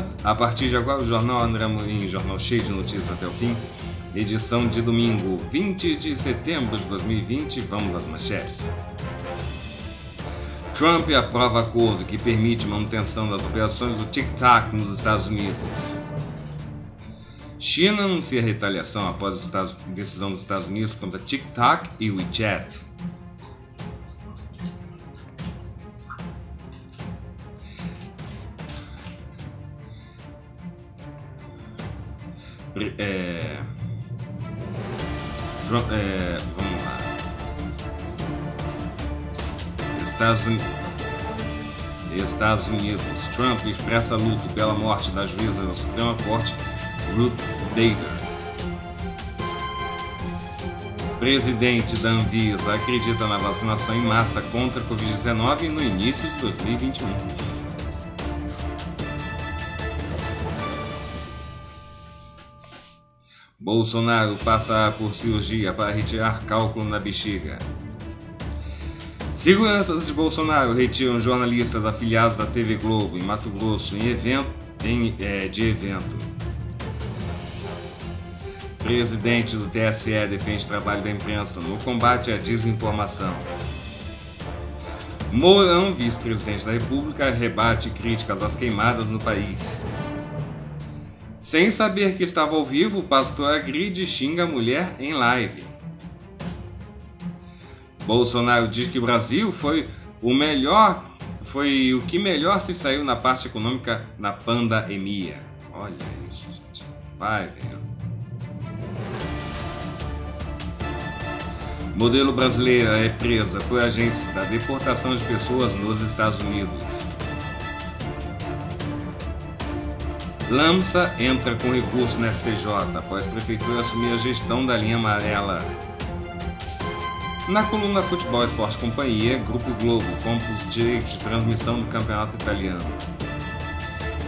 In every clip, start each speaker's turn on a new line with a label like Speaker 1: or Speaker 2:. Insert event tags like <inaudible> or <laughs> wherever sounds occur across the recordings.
Speaker 1: Beleza? A partir de agora, o Jornal André Amorim, jornal cheio de notícias até o fim. Edição de domingo, 20 de setembro de 2020. Vamos às manchetes. Trump aprova acordo que permite manutenção das operações do TikTok nos Estados Unidos. China anuncia retaliação após a decisão dos Estados Unidos contra TikTok e WeChat. É... João, é... Vamos lá. Estados Unidos. Estados Unidos. Trump expressa luto pela morte da juíza da Suprema Corte, Ruth Bader. Presidente da Anvisa acredita na vacinação em massa contra a Covid-19 no início de 2021. Bolsonaro passa por cirurgia para retirar cálculo na bexiga. Seguranças de Bolsonaro retiram jornalistas afiliados da TV Globo em Mato Grosso em evento, em, é, de evento. Presidente do TSE defende trabalho da imprensa no combate à desinformação. Mourão, vice-presidente da República, rebate críticas às queimadas no país. Sem saber que estava ao vivo, o pastor agride e xinga a mulher em live. Bolsonaro diz que o Brasil foi o melhor, foi o que melhor se saiu na parte econômica na pandemia. Olha isso, gente. Vai vendo. Modelo brasileira é presa por agência da deportação de pessoas nos Estados Unidos. Lamsa entra com recurso na STJ após a prefeitura assumir a gestão da linha amarela. Na coluna Futebol Esporte Companhia, Grupo Globo compra os direitos de transmissão do Campeonato Italiano.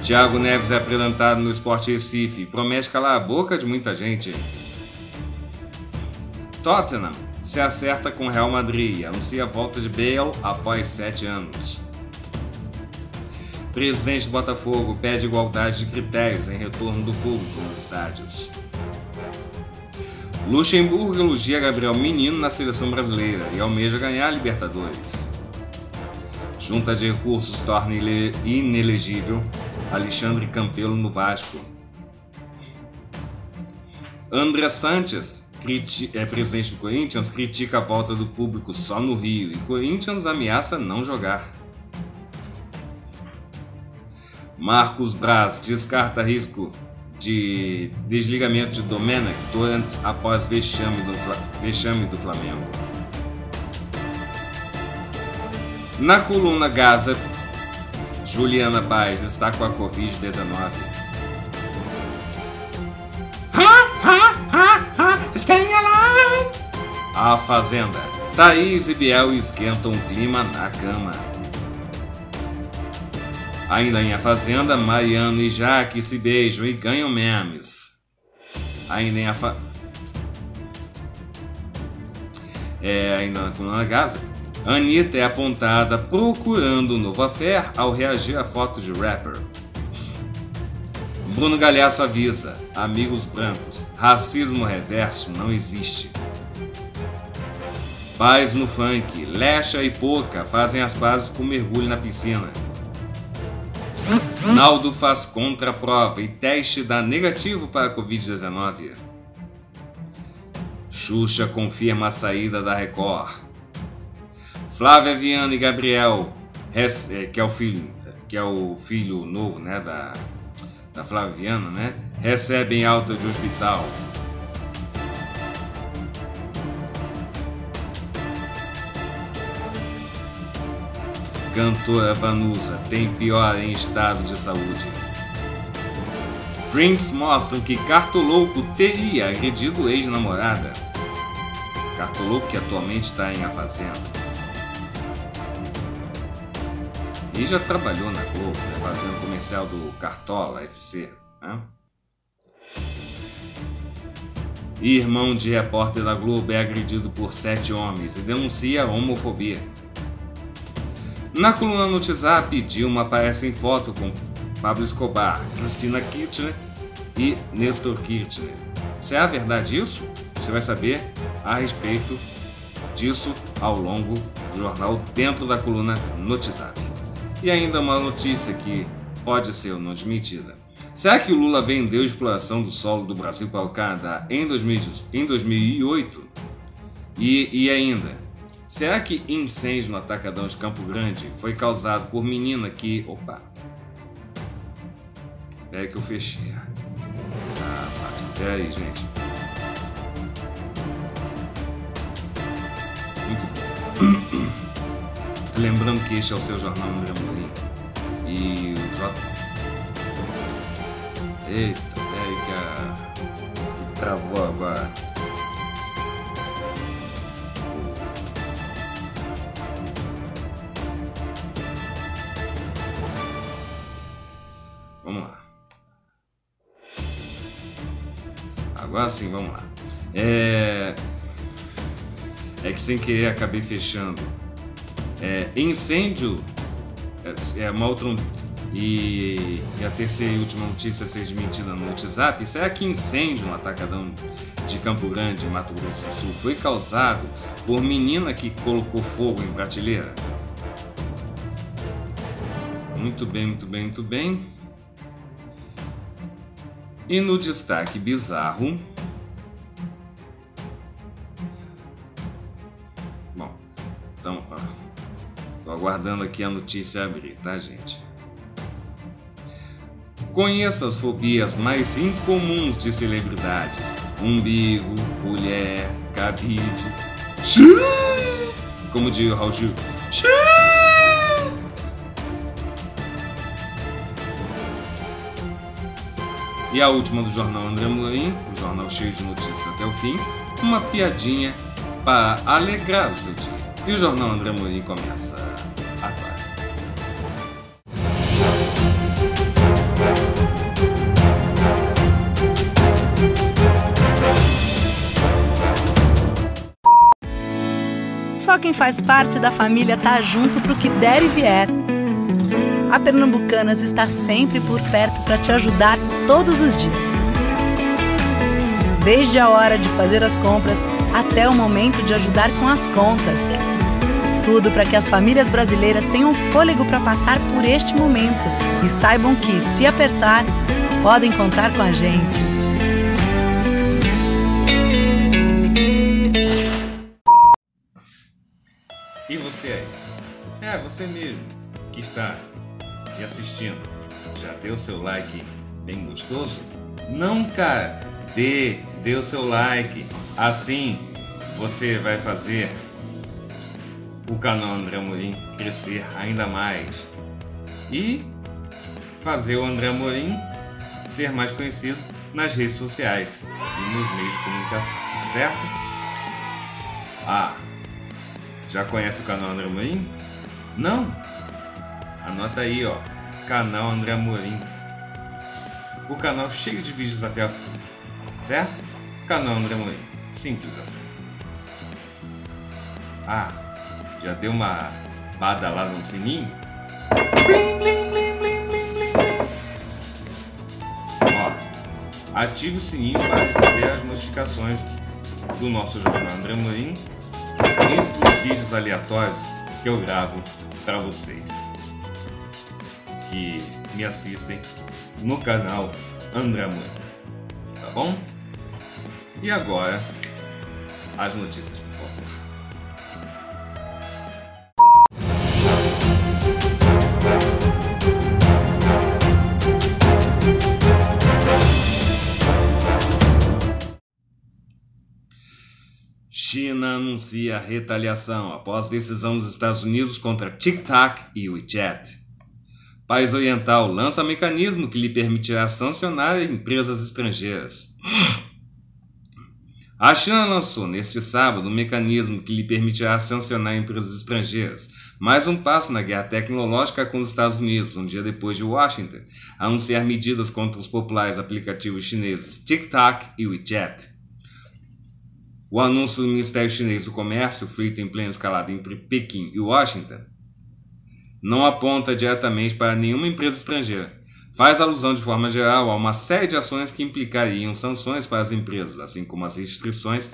Speaker 1: Tiago Neves é apresentado no Esporte Recife, e promete calar a boca de muita gente. Tottenham se acerta com Real Madrid e anuncia a volta de Bale após sete anos. Presidente do Botafogo pede igualdade de critérios em retorno do público nos estádios. Luxemburgo elogia Gabriel Menino na seleção brasileira e almeja ganhar a Libertadores. Junta de recursos torna inelegível Alexandre Campelo no Vasco. André Sanches, é presidente do Corinthians, critica a volta do público só no Rio e Corinthians ameaça não jogar. Marcos Braz descarta risco de desligamento de Domenech Torrent após vexame do, vexame do Flamengo. Na coluna Gaza, Juliana Paz está com a Covid-19. A Fazenda. Thaís e Biel esquentam o clima na cama. Ainda em A Fazenda, Mariano e Jaque se beijam e ganham memes. Ainda em A Fa... É, ainda com Ana Gaza. Anitta é apontada procurando um novo fé ao reagir a foto de rapper. Bruno Galhaço avisa: amigos brancos, racismo reverso não existe. Paz no funk, Lecha e Poca fazem as pazes com mergulho na piscina. Naldo faz contraprova e teste dá negativo para a Covid-19. Xuxa confirma a saída da Record. Flávia Viana e Gabriel, é, que é o filho, que é o filho novo né, da, da Flávia Viana, né, recebem alta de hospital. cantora Vanusa tem pior em estado de saúde. Dreams mostram que Cartolouco teria agredido ex-namorada. Cartolouco que atualmente está em A Fazenda. E já trabalhou na Globo, né, fazendo comercial do Cartola FC. Né? irmão de repórter da Globo é agredido por sete homens e denuncia homofobia. Na coluna no WhatsApp, Dilma aparece em foto com Pablo Escobar, Cristina Kirchner e Nestor Kirchner. Será é verdade isso? Você vai saber a respeito disso ao longo do jornal dentro da coluna Notizado. E ainda uma notícia que pode ser não desmentida. Será que o Lula vendeu a exploração do solo do Brasil para o Canadá em, 2008 E, e ainda, Será que incêndio no atacadão de Campo Grande foi causado por menina que. Opa! Peraí é que eu fechei Ah, página. Peraí, gente. Muito... <coughs> Lembrando que este é o seu jornal André Morim. E o J. Eita, peraí que a. Que travou agora. Mas assim, vamos lá. É, é que sem querer acabei fechando. É, incêndio é, uma é Maltron e, e, a terceira e última notícia ser desmentida no WhatsApp. Será que incêndio no atacadão de Campo Grande, Mato Grosso do Sul, foi causado por menina que colocou fogo em prateleira? Muito bem, muito bem, muito bem. E no destaque bizarro. Bom, então. Ó, tô aguardando aqui a notícia abrir, tá, gente? Conheça as fobias mais incomuns de celebridades: umbigo, colher, cabide. Como diz o Raul Gil. E a última do jornal André Mourinho, o jornal cheio de notícias até o fim, uma piadinha para alegrar o seu dia. E o jornal André Mourinho começa agora. Só quem faz parte da família tá junto pro que der e vier
Speaker 2: a Pernambucanas está sempre por perto para te ajudar todos os dias. Desde a hora de fazer as compras até o momento de ajudar
Speaker 1: com as contas. Tudo para que as famílias brasileiras tenham fôlego para passar por este momento e saibam que, se apertar, podem contar com a gente. E você aí? É, você mesmo que está e assistindo, já deu seu like bem gostoso? Não, cara, dê, dê o seu like. Assim você vai fazer o canal André Morim crescer ainda mais e fazer o André Morim ser mais conhecido nas redes sociais e nos meios de comunicação, certo? Ah, já conhece o canal André Morim Não? Anota aí, ó. Canal André Amorim. O canal cheio de vídeos até a fundo, certo? Canal André Amorim. Simples assim. Ah, já deu uma badalada no sininho? Blim, blim, blim, blim, blim, blim, blim. Ó, ative o sininho para receber as notificações do nosso jornal André Amorim e dos vídeos aleatórios que eu gravo para vocês que me assistem no canal Andramura, tá bom? E agora, as notícias, por favor. China anuncia retaliação após decisão dos Estados Unidos contra TikTok e WeChat país oriental lança mecanismo que lhe permitirá sancionar empresas estrangeiras. A China lançou neste sábado um mecanismo que lhe permitirá sancionar empresas estrangeiras, mais um passo na guerra tecnológica com os Estados Unidos, um dia depois de Washington anunciar medidas contra os populares aplicativos chineses TikTok e WeChat. O anúncio do Ministério Chinês do Comércio, feito em plena escalada entre Pequim e Washington, não aponta diretamente para nenhuma empresa estrangeira. Faz alusão de forma geral a uma série de ações que implicariam sanções para as empresas, assim como as restrições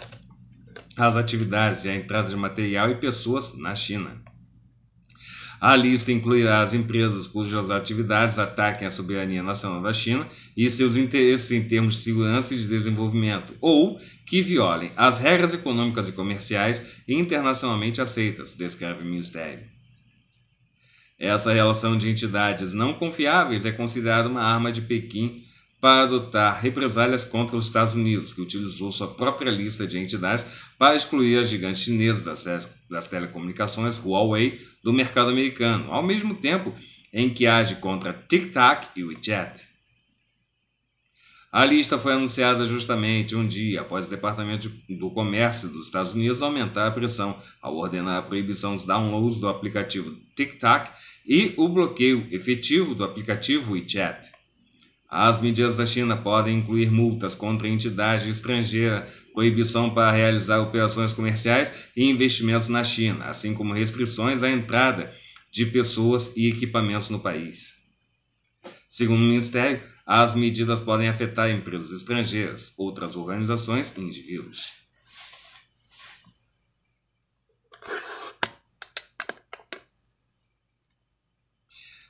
Speaker 1: às atividades e à entrada de material e pessoas na China. A lista incluirá as empresas cujas atividades ataquem a soberania nacional da China e seus interesses em termos de segurança e de desenvolvimento, ou que violem as regras econômicas e comerciais internacionalmente aceitas, descreve o Ministério. Essa relação de entidades não confiáveis é considerada uma arma de Pequim para adotar represálias contra os Estados Unidos, que utilizou sua própria lista de entidades para excluir a gigante chinesa das, das telecomunicações Huawei do mercado americano, ao mesmo tempo em que age contra TikTok e WeChat. A lista foi anunciada justamente um dia após o Departamento do Comércio dos Estados Unidos aumentar a pressão ao ordenar a proibição dos downloads do aplicativo TikTok e o bloqueio efetivo do aplicativo WeChat. As medidas da China podem incluir multas contra entidade estrangeira, proibição para realizar operações comerciais e investimentos na China, assim como restrições à entrada de pessoas e equipamentos no país. Segundo o Ministério, as medidas podem afetar empresas estrangeiras, outras organizações e indivíduos.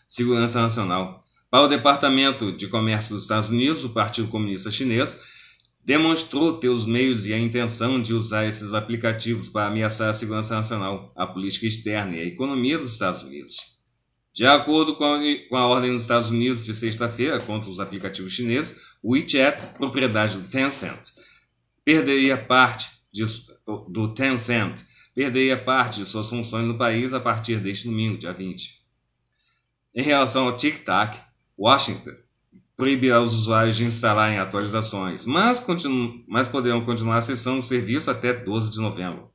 Speaker 1: Segurança Nacional. Para o Departamento de Comércio dos Estados Unidos, o Partido Comunista Chinês demonstrou ter os meios e a intenção de usar esses aplicativos para ameaçar a segurança nacional, a política externa e a economia dos Estados Unidos. De acordo com a, ordem dos Estados Unidos de sexta-feira contra os aplicativos chineses, o WeChat, propriedade do Tencent, perderia parte de, do Tencent perderia parte de suas funções no país a partir deste domingo, dia 20. Em relação ao TikTok, Washington proíbe aos usuários de instalarem atualizações, mas, mas poderão continuar acessando o serviço até 12 de novembro.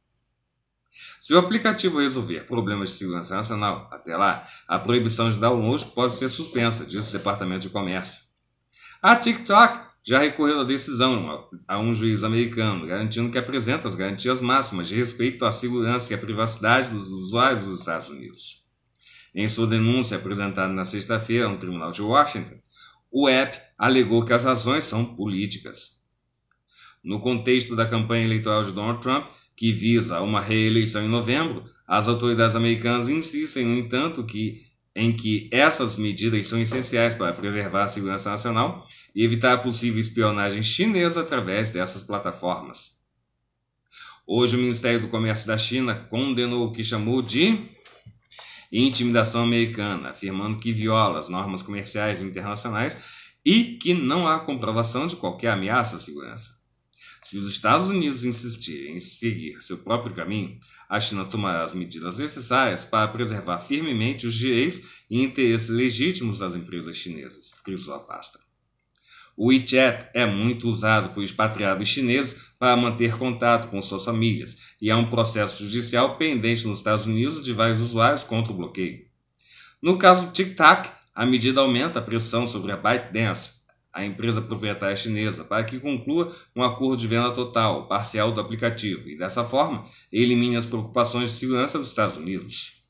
Speaker 1: Se o aplicativo resolver problemas de segurança nacional, até lá, a proibição de downloads pode ser suspensa, diz o Departamento de Comércio. A TikTok já recorreu da decisão a um juiz americano, garantindo que apresenta as garantias máximas de respeito à segurança e à privacidade dos usuários dos Estados Unidos. Em sua denúncia apresentada na sexta-feira no Tribunal de Washington, o app alegou que as razões são políticas. No contexto da campanha eleitoral de Donald Trump, que visa uma reeleição em novembro, as autoridades americanas insistem, no entanto, que em que essas medidas são essenciais para preservar a segurança nacional e evitar a possível espionagem chinesa através dessas plataformas. Hoje, o Ministério do Comércio da China condenou o que chamou de intimidação americana, afirmando que viola as normas comerciais internacionais e que não há comprovação de qualquer ameaça à segurança. Se os Estados Unidos insistirem em seguir seu próprio caminho, a China tomará as medidas necessárias para preservar firmemente os direitos e interesses legítimos das empresas chinesas, frisou a pasta. O WeChat é muito usado por expatriados chineses para manter contato com suas famílias e há é um processo judicial pendente nos Estados Unidos de vários usuários contra o bloqueio. No caso do TikTok, a medida aumenta a pressão sobre a ByteDance, à empresa proprietária chinesa para que conclua um acordo de venda total, parcial do aplicativo, e dessa forma elimine as preocupações de segurança dos Estados Unidos.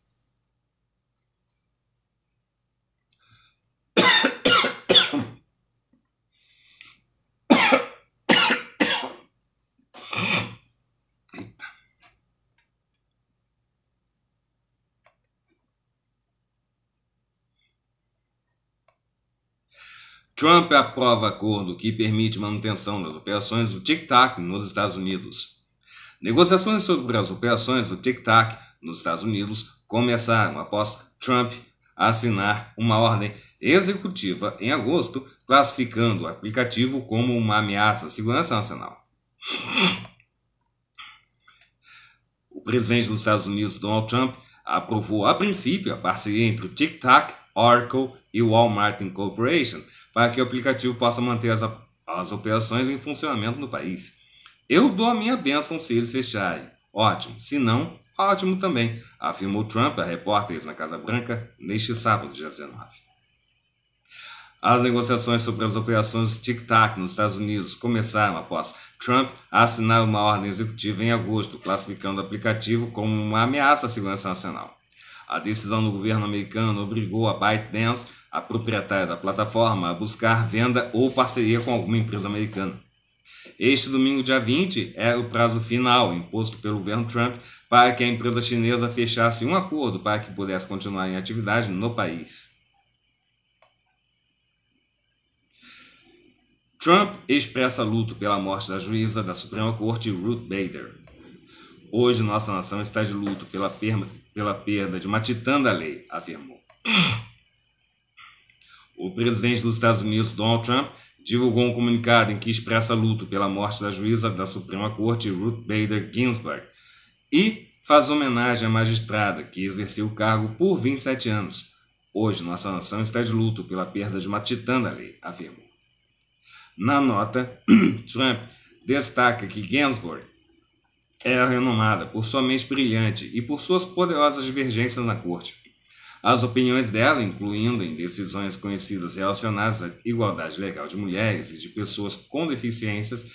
Speaker 1: Trump aprova acordo que permite manutenção das operações do Tic Tac nos Estados Unidos. Negociações sobre as operações do Tic Tac nos Estados Unidos começaram após Trump assinar uma ordem executiva em agosto classificando o aplicativo como uma ameaça à segurança nacional. O presidente dos Estados Unidos, Donald Trump, aprovou a princípio a parceria entre o Tic Tac, Oracle e Walmart Incorporation para que o aplicativo possa manter as, as operações em funcionamento no país. Eu dou a minha bênção se eles fecharem. Ótimo. Se não, ótimo também, afirmou Trump a repórteres na Casa Branca neste sábado, dia 19. As negociações sobre as operações Tic Tac nos Estados Unidos começaram após Trump assinar uma ordem executiva em agosto, classificando o aplicativo como uma ameaça à segurança nacional. A decisão do governo americano obrigou a ByteDance, a proprietária da plataforma, a buscar venda ou parceria com alguma empresa americana. Este domingo, dia 20, é o prazo final imposto pelo governo Trump para que a empresa chinesa fechasse um acordo para que pudesse continuar em atividade no país. Trump expressa luto pela morte da juíza da Suprema Corte Ruth Bader. Hoje nossa nação está de luto pela perda pela perda de uma titã da lei, afirmou. O presidente dos Estados Unidos, Donald Trump, divulgou um comunicado em que expressa luto pela morte da juíza da Suprema Corte, Ruth Bader Ginsburg, e faz homenagem à magistrada que exerceu o cargo por 27 anos. Hoje, nossa nação está de luto pela perda de uma titã da lei, afirmou. Na nota, <clears throat> Trump destaca que Ginsburg era renomada por sua mente brilhante e por suas poderosas divergências na corte. As opiniões dela, incluindo em decisões conhecidas relacionadas à igualdade legal de mulheres e de pessoas com deficiências,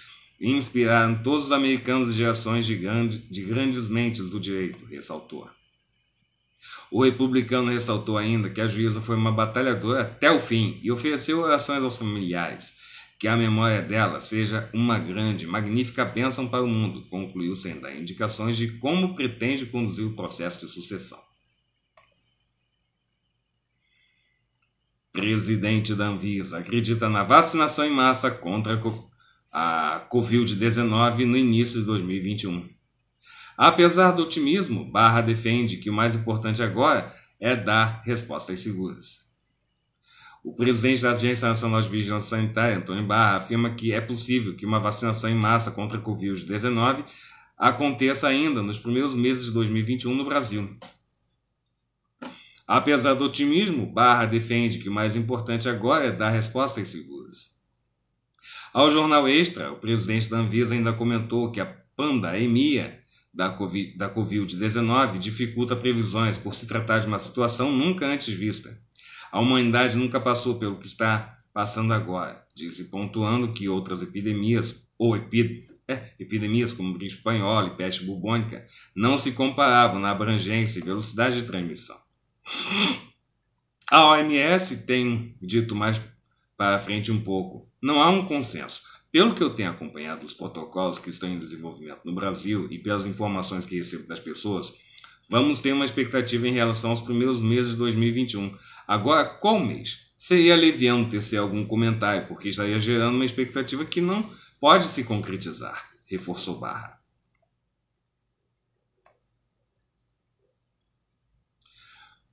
Speaker 1: inspiraram todos os americanos e gerações de, grande, de grandes mentes do direito, ressaltou. O republicano ressaltou ainda que a juíza foi uma batalhadora até o fim e ofereceu orações aos familiares que a memória dela seja uma grande, magnífica bênção para o mundo, concluiu sem dar indicações de como pretende conduzir o processo de sucessão. Presidente da Anvisa acredita na vacinação em massa contra a Covid-19 no início de 2021. Apesar do otimismo, Barra defende que o mais importante agora é dar respostas seguras. O presidente da Agência Nacional de Vigilância Sanitária, Antônio Barra, afirma que é possível que uma vacinação em massa contra a Covid-19 aconteça ainda nos primeiros meses de 2021 no Brasil. Apesar do otimismo, Barra defende que o mais importante agora é dar respostas seguras. Ao jornal Extra, o presidente da Anvisa ainda comentou que a pandemia da Covid-19 dificulta previsões por se tratar de uma situação nunca antes vista. A humanidade nunca passou pelo que está passando agora, disse, pontuando que outras epidemias, ou epid- é, epidemias como gripe espanhola e peste bubônica, não se comparavam na abrangência e velocidade de transmissão. A OMS tem dito mais para frente um pouco. Não há um consenso. Pelo que eu tenho acompanhado os protocolos que estão em desenvolvimento no Brasil e pelas informações que recebo das pessoas, vamos ter uma expectativa em relação aos primeiros meses de 2021, Agora, qual mês? Seria aliviando tecer algum comentário, porque estaria gerando uma expectativa que não pode se concretizar, reforçou Barra.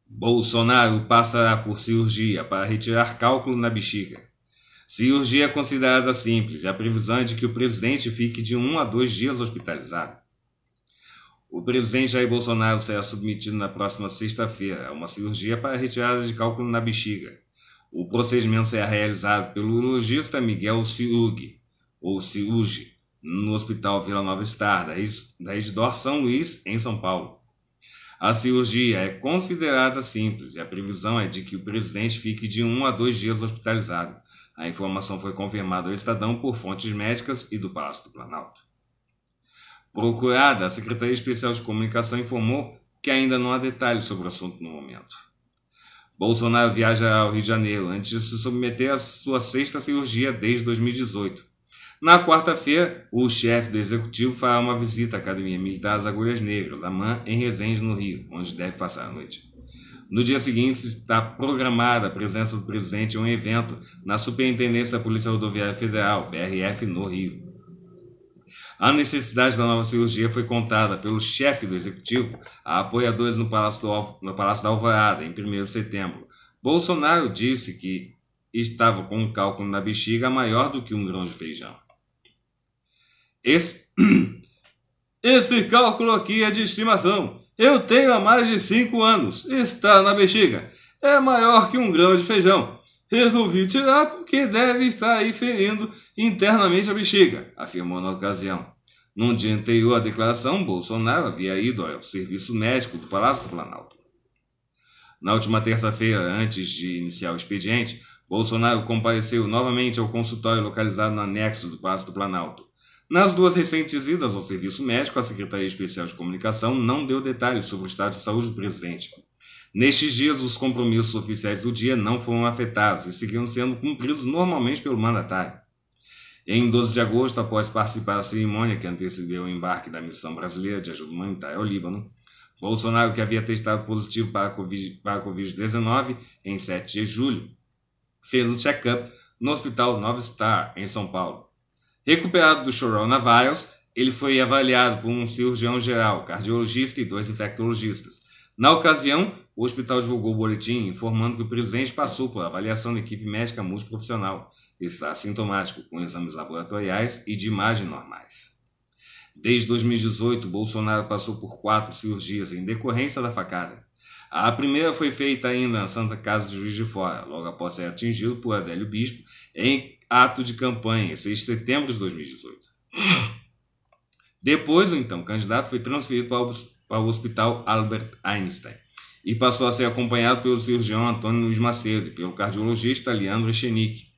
Speaker 1: Bolsonaro passará por cirurgia para retirar cálculo na bexiga. Cirurgia é considerada simples, e é a previsão é de que o presidente fique de um a dois dias hospitalizado. O presidente Jair Bolsonaro será submetido na próxima sexta-feira a uma cirurgia para retirada de cálculo na bexiga. O procedimento será realizado pelo urologista Miguel Cirug, ou Cirugi, no Hospital Vila Nova Star, da Regidor São Luís, em São Paulo. A cirurgia é considerada simples e a previsão é de que o presidente fique de um a dois dias hospitalizado. A informação foi confirmada ao Estadão por fontes médicas e do Palácio do Planalto procurada, a Secretaria Especial de Comunicação informou que ainda não há detalhes sobre o assunto no momento. Bolsonaro viaja ao Rio de Janeiro antes de se submeter à sua sexta cirurgia desde 2018. Na quarta-feira, o chefe do executivo fará uma visita à Academia Militar das Agulhas Negras, a AMAN, em Resende, no Rio, onde deve passar a noite. No dia seguinte, está programada a presença do presidente em um evento na Superintendência da Polícia Rodoviária Federal, PRF, no Rio. A necessidade da nova cirurgia foi contada pelo chefe do executivo a apoiadores no Palácio, do, no Palácio da Alvorada, em 1 de setembro. Bolsonaro disse que estava com um cálculo na bexiga maior do que um grão de feijão.
Speaker 2: Esse, <clears throat> esse cálculo aqui é de estimação. Eu tenho há mais de 5 anos. Está na bexiga. É maior que um grão de feijão. Resolvi tirar porque deve estar aí ferindo internamente a bexiga,
Speaker 1: afirmou na ocasião. No dia anterior à declaração, Bolsonaro havia ido ao serviço médico do Palácio do Planalto. Na última terça-feira, antes de iniciar o expediente, Bolsonaro compareceu novamente ao consultório localizado no anexo do Palácio do Planalto. Nas duas recentes idas ao serviço médico, a Secretaria Especial de Comunicação não deu detalhes sobre o estado de saúde do presidente. Nestes dias, os compromissos oficiais do dia não foram afetados e seguiram sendo cumpridos normalmente pelo mandatário. Em 12 de agosto, após participar da cerimônia que antecedeu o embarque da missão brasileira de ajuda humanitária ao Líbano, Bolsonaro, que havia testado positivo para a Covid-19 em 7 de julho, fez um check-up no Hospital Nova Star, em São Paulo. Recuperado do coronavírus, ele foi avaliado por um cirurgião geral, cardiologista e dois infectologistas. Na ocasião, o hospital divulgou o boletim informando que o presidente passou por avaliação da equipe médica multiprofissional está sintomático, com exames laboratoriais e de imagem normais. Desde 2018, Bolsonaro passou por quatro cirurgias em decorrência da facada. A primeira foi feita ainda na Santa Casa de Juiz de Fora, logo após ser atingido por Adélio Bispo em ato de campanha, em 6 de setembro de 2018. Depois, o então candidato foi transferido para o Hospital Albert Einstein e passou a ser acompanhado pelo cirurgião Antônio Luiz Macedo e pelo cardiologista Leandro Echenique.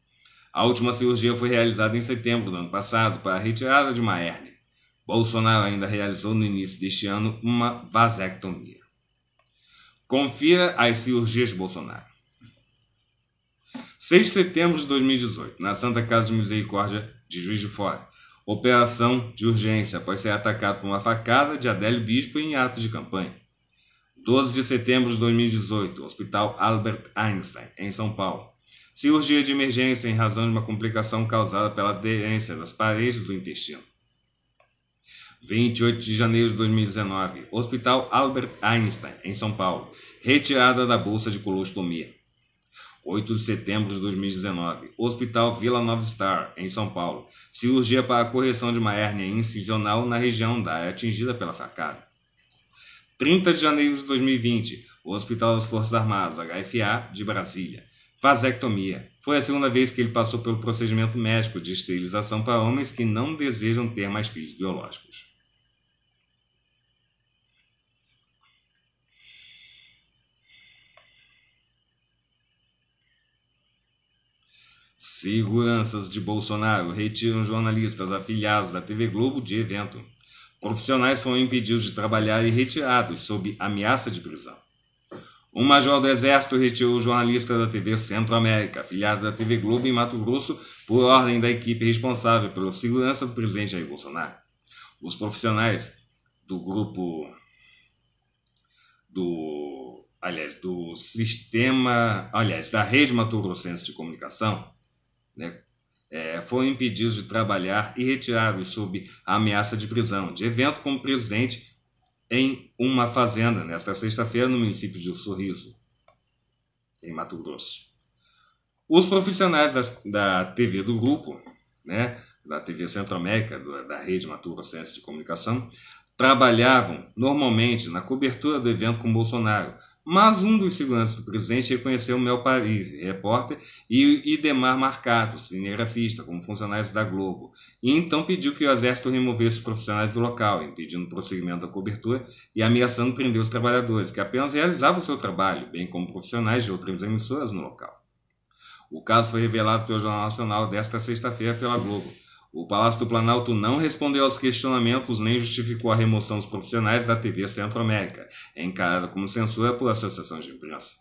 Speaker 1: A última cirurgia foi realizada em setembro do ano passado para a retirada de uma hérnia. Bolsonaro ainda realizou no início deste ano uma vasectomia. Confira as cirurgias de Bolsonaro. 6 de setembro de 2018, na Santa Casa de Misericórdia de Juiz de Fora. Operação de urgência após ser atacado por uma facada de Adélio Bispo em ato de campanha. 12 de setembro de 2018, Hospital Albert Einstein, em São Paulo cirurgia de emergência em razão de uma complicação causada pela aderência das paredes do intestino. 28 de janeiro de 2019, Hospital Albert Einstein, em São Paulo, retirada da bolsa de colostomia. 8 de setembro de 2019, Hospital Vila Nova Star, em São Paulo, cirurgia para a correção de uma hérnia incisional na região da área atingida pela facada. 30 de janeiro de 2020, Hospital das Forças Armadas, HFA, de Brasília, vasectomia. Foi a segunda vez que ele passou pelo procedimento médico de esterilização para homens que não desejam ter mais filhos biológicos. Seguranças de Bolsonaro retiram jornalistas afiliados da TV Globo de evento. Profissionais foram impedidos de trabalhar e retirados sob ameaça de prisão. Um major do Exército retirou o jornalista da TV Centro-América, afiliada da TV Globo em Mato Grosso, por ordem da equipe responsável pela segurança do presidente Jair Bolsonaro. Os profissionais do grupo do aliás do sistema aliás da rede Mato Grossense de comunicação né, é, foram impedidos de trabalhar e retirados sob a ameaça de prisão de evento como presidente em uma fazenda nesta né? sexta-feira no município de Sorriso, em Mato Grosso. Os profissionais da, da TV do grupo, né, da TV Centro-América, da rede Mato Grosso de Comunicação, trabalhavam normalmente na cobertura do evento com Bolsonaro, mas um dos seguranças do presidente reconheceu Mel Paris, repórter, e Idemar Marcato, cinegrafista, como funcionários da Globo, e então pediu que o Exército removesse os profissionais do local, impedindo o prosseguimento da cobertura e ameaçando prender os trabalhadores, que apenas realizavam seu trabalho, bem como profissionais de outras emissoras no local. O caso foi revelado pelo Jornal Nacional desta sexta-feira pela Globo o Palácio do Planalto não respondeu aos questionamentos nem justificou a remoção dos profissionais da TV Centro-América, encarada como censura por Associação de imprensa.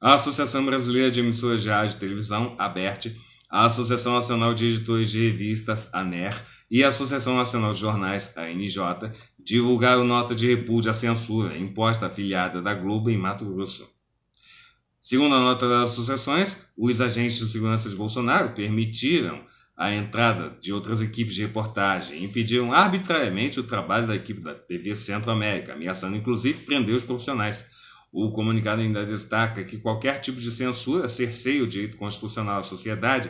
Speaker 1: A Associação Brasileira de Emissoras de Rádio e Televisão, ABERT, a Associação Nacional de Editores de Revistas, ANER, e a Associação Nacional de Jornais, ANJ, divulgaram nota de repúdio à censura imposta à filiada da Globo em Mato Grosso. Segundo a nota das associações, os agentes de segurança de Bolsonaro permitiram a entrada de outras equipes de reportagem impediram arbitrariamente o trabalho da equipe da TV Centro-América, ameaçando inclusive prender os profissionais. O comunicado ainda destaca que qualquer tipo de censura cerceia o direito constitucional à sociedade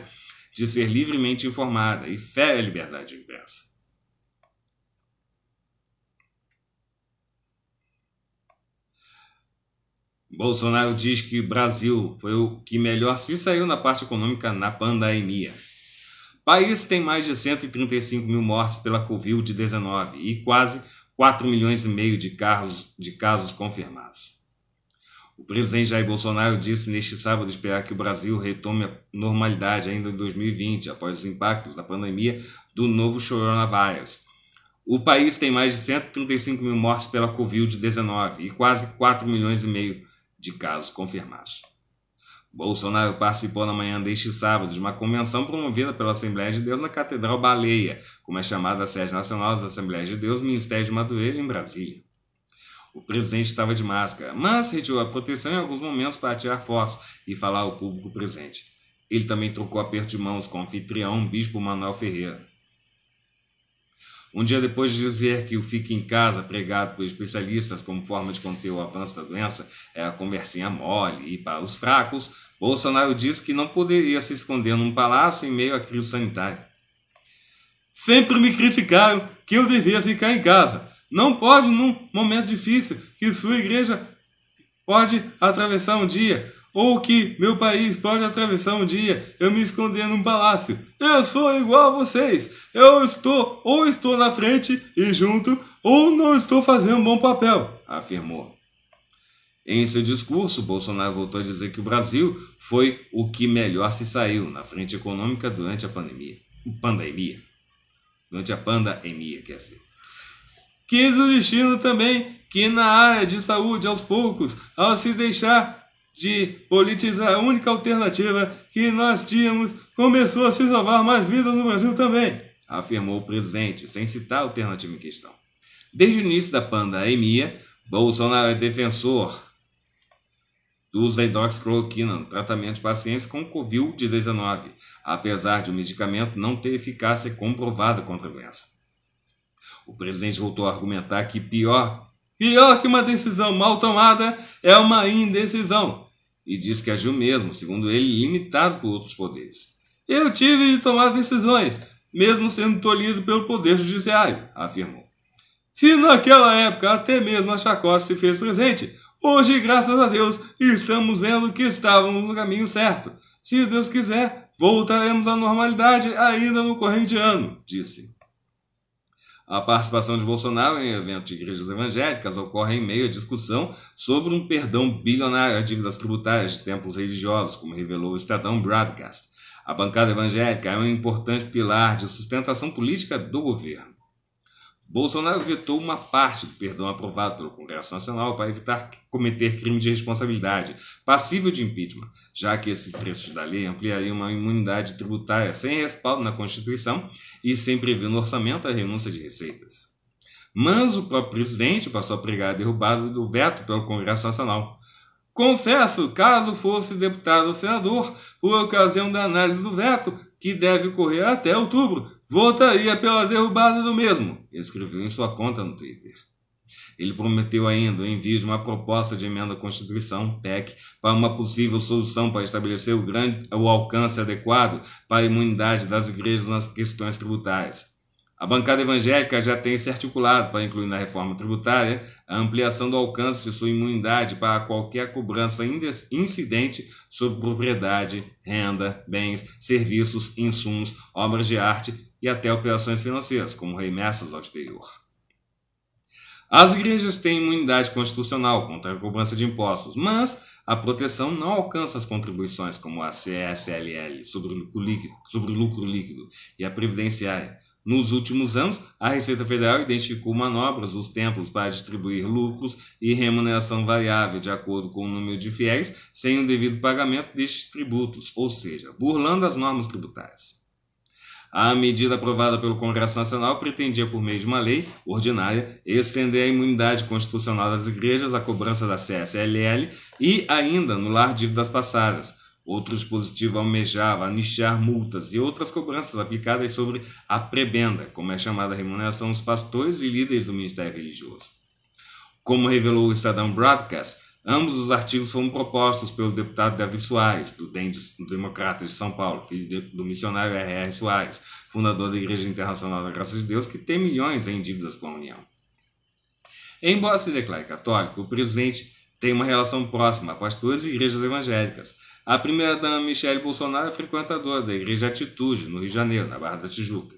Speaker 1: de ser livremente informada e fere a liberdade de imprensa. Bolsonaro diz que o Brasil foi o que melhor se saiu na parte econômica na pandemia. País tem mais de 135 mil mortes pela Covid-19 e quase 4 milhões e meio de casos, de casos confirmados. O presidente Jair Bolsonaro disse neste sábado esperar que o Brasil retome a normalidade ainda em 2020, após os impactos da pandemia do novo coronavírus. O país tem mais de 135 mil mortes pela Covid-19 e quase 4 milhões e meio de casos confirmados. Bolsonaro participou na manhã deste sábado de uma convenção promovida pela Assembleia de Deus na Catedral Baleia, como é chamada a sede nacional das Assembleias de Deus, Ministério de Madureira, em Brasília. O presidente estava de máscara, mas retirou a proteção em alguns momentos para tirar fotos e falar ao público presente. Ele também trocou aperto de mãos com o anfitrião Bispo Manuel Ferreira. Um dia depois de dizer que o fique em casa pregado por especialistas como forma de conter o avanço da doença é a conversinha mole e para os fracos, Bolsonaro disse que não poderia se esconder num palácio em meio à crise sanitária.
Speaker 2: Sempre me criticaram que eu devia ficar em casa. Não pode, num momento difícil que sua igreja pode atravessar um dia, ou que meu país pode atravessar um dia eu me esconder num palácio. Eu sou igual a vocês. Eu estou ou estou na frente e junto, ou não estou fazendo um bom papel,
Speaker 1: afirmou. Em seu discurso, Bolsonaro voltou a dizer que o Brasil foi o que melhor se saiu na frente econômica durante a pandemia.
Speaker 2: Pandemia. Durante a pandemia, quer dizer. Quis o destino também que na área de saúde, aos poucos, ao se deixar de politizar a única alternativa que nós tínhamos começou a se salvar mais vidas no Brasil também,
Speaker 1: afirmou o presidente, sem citar a alternativa em questão. Desde o início da pandemia, Bolsonaro é defensor do uso da hidroxicloroquina no tratamento de pacientes com Covid-19, apesar de o medicamento não ter eficácia comprovada contra a doença. O presidente voltou a argumentar que pior
Speaker 2: Pior que uma decisão mal tomada é uma indecisão, e diz que agiu mesmo, segundo ele, limitado por outros poderes. Eu tive de tomar decisões, mesmo sendo tolhido pelo poder judiciário, afirmou. Se naquela época até mesmo a chacota se fez presente, hoje, graças a Deus, estamos vendo que estávamos no caminho certo. Se Deus quiser, voltaremos à normalidade ainda no corrente ano, disse.
Speaker 1: A participação de Bolsonaro em eventos de igrejas evangélicas ocorre em meio à discussão sobre um perdão bilionário a dívidas tributárias de templos religiosos, como revelou o Estadão Broadcast. A bancada evangélica é um importante pilar de sustentação política do governo. Bolsonaro vetou uma parte do perdão aprovado pelo Congresso Nacional para evitar cometer crime de responsabilidade, passível de impeachment, já que esse trecho da lei ampliaria uma imunidade tributária sem respaldo na Constituição e sem prever no orçamento a renúncia de receitas. Mas o próprio presidente
Speaker 2: passou a pregar a derrubada do veto pelo Congresso Nacional. Confesso, caso fosse deputado ou senador, por ocasião da análise do veto, que deve ocorrer até outubro, Voltaria pela derrubada do mesmo,
Speaker 1: escreveu em sua conta no Twitter. Ele prometeu ainda o envio de uma proposta de emenda à Constituição, PEC, para uma possível solução para estabelecer o, grande, o alcance adequado para a imunidade das igrejas nas questões tributárias. A bancada evangélica já tem se articulado para incluir na reforma tributária a ampliação do alcance de sua imunidade para qualquer cobrança incidente sobre propriedade, renda, bens, serviços, insumos, obras de arte e até operações financeiras, como remessas ao exterior. As igrejas têm imunidade constitucional contra a cobrança de impostos, mas a proteção não alcança as contribuições como a CSLL sobre o lucro líquido, sobre o lucro líquido e a previdenciária, nos últimos anos, a Receita Federal identificou manobras dos templos para distribuir lucros e remuneração variável de acordo com o número de fiéis, sem o devido pagamento destes tributos, ou seja, burlando as normas tributárias. A medida aprovada pelo Congresso Nacional pretendia, por meio de uma lei ordinária, estender a imunidade constitucional das igrejas à cobrança da CSLL e ainda anular dívidas passadas. Outro dispositivo almejava anistiar multas e outras cobranças aplicadas sobre a prebenda, como é chamada a remuneração dos pastores e líderes do ministério religioso. Como revelou o Estadão Broadcast, Ambos os artigos foram propostos pelo deputado Davi Soares, do DEM do Democrata de São Paulo, filho do missionário R.R. Soares, fundador da Igreja Internacional da Graça de Deus, que tem milhões em dívidas com a União. Embora se declare católico, o presidente tem uma relação próxima a pastores e igrejas evangélicas. A primeira-dama Michele Bolsonaro é frequentadora da Igreja Atitude, no Rio de Janeiro, na Barra da Tijuca.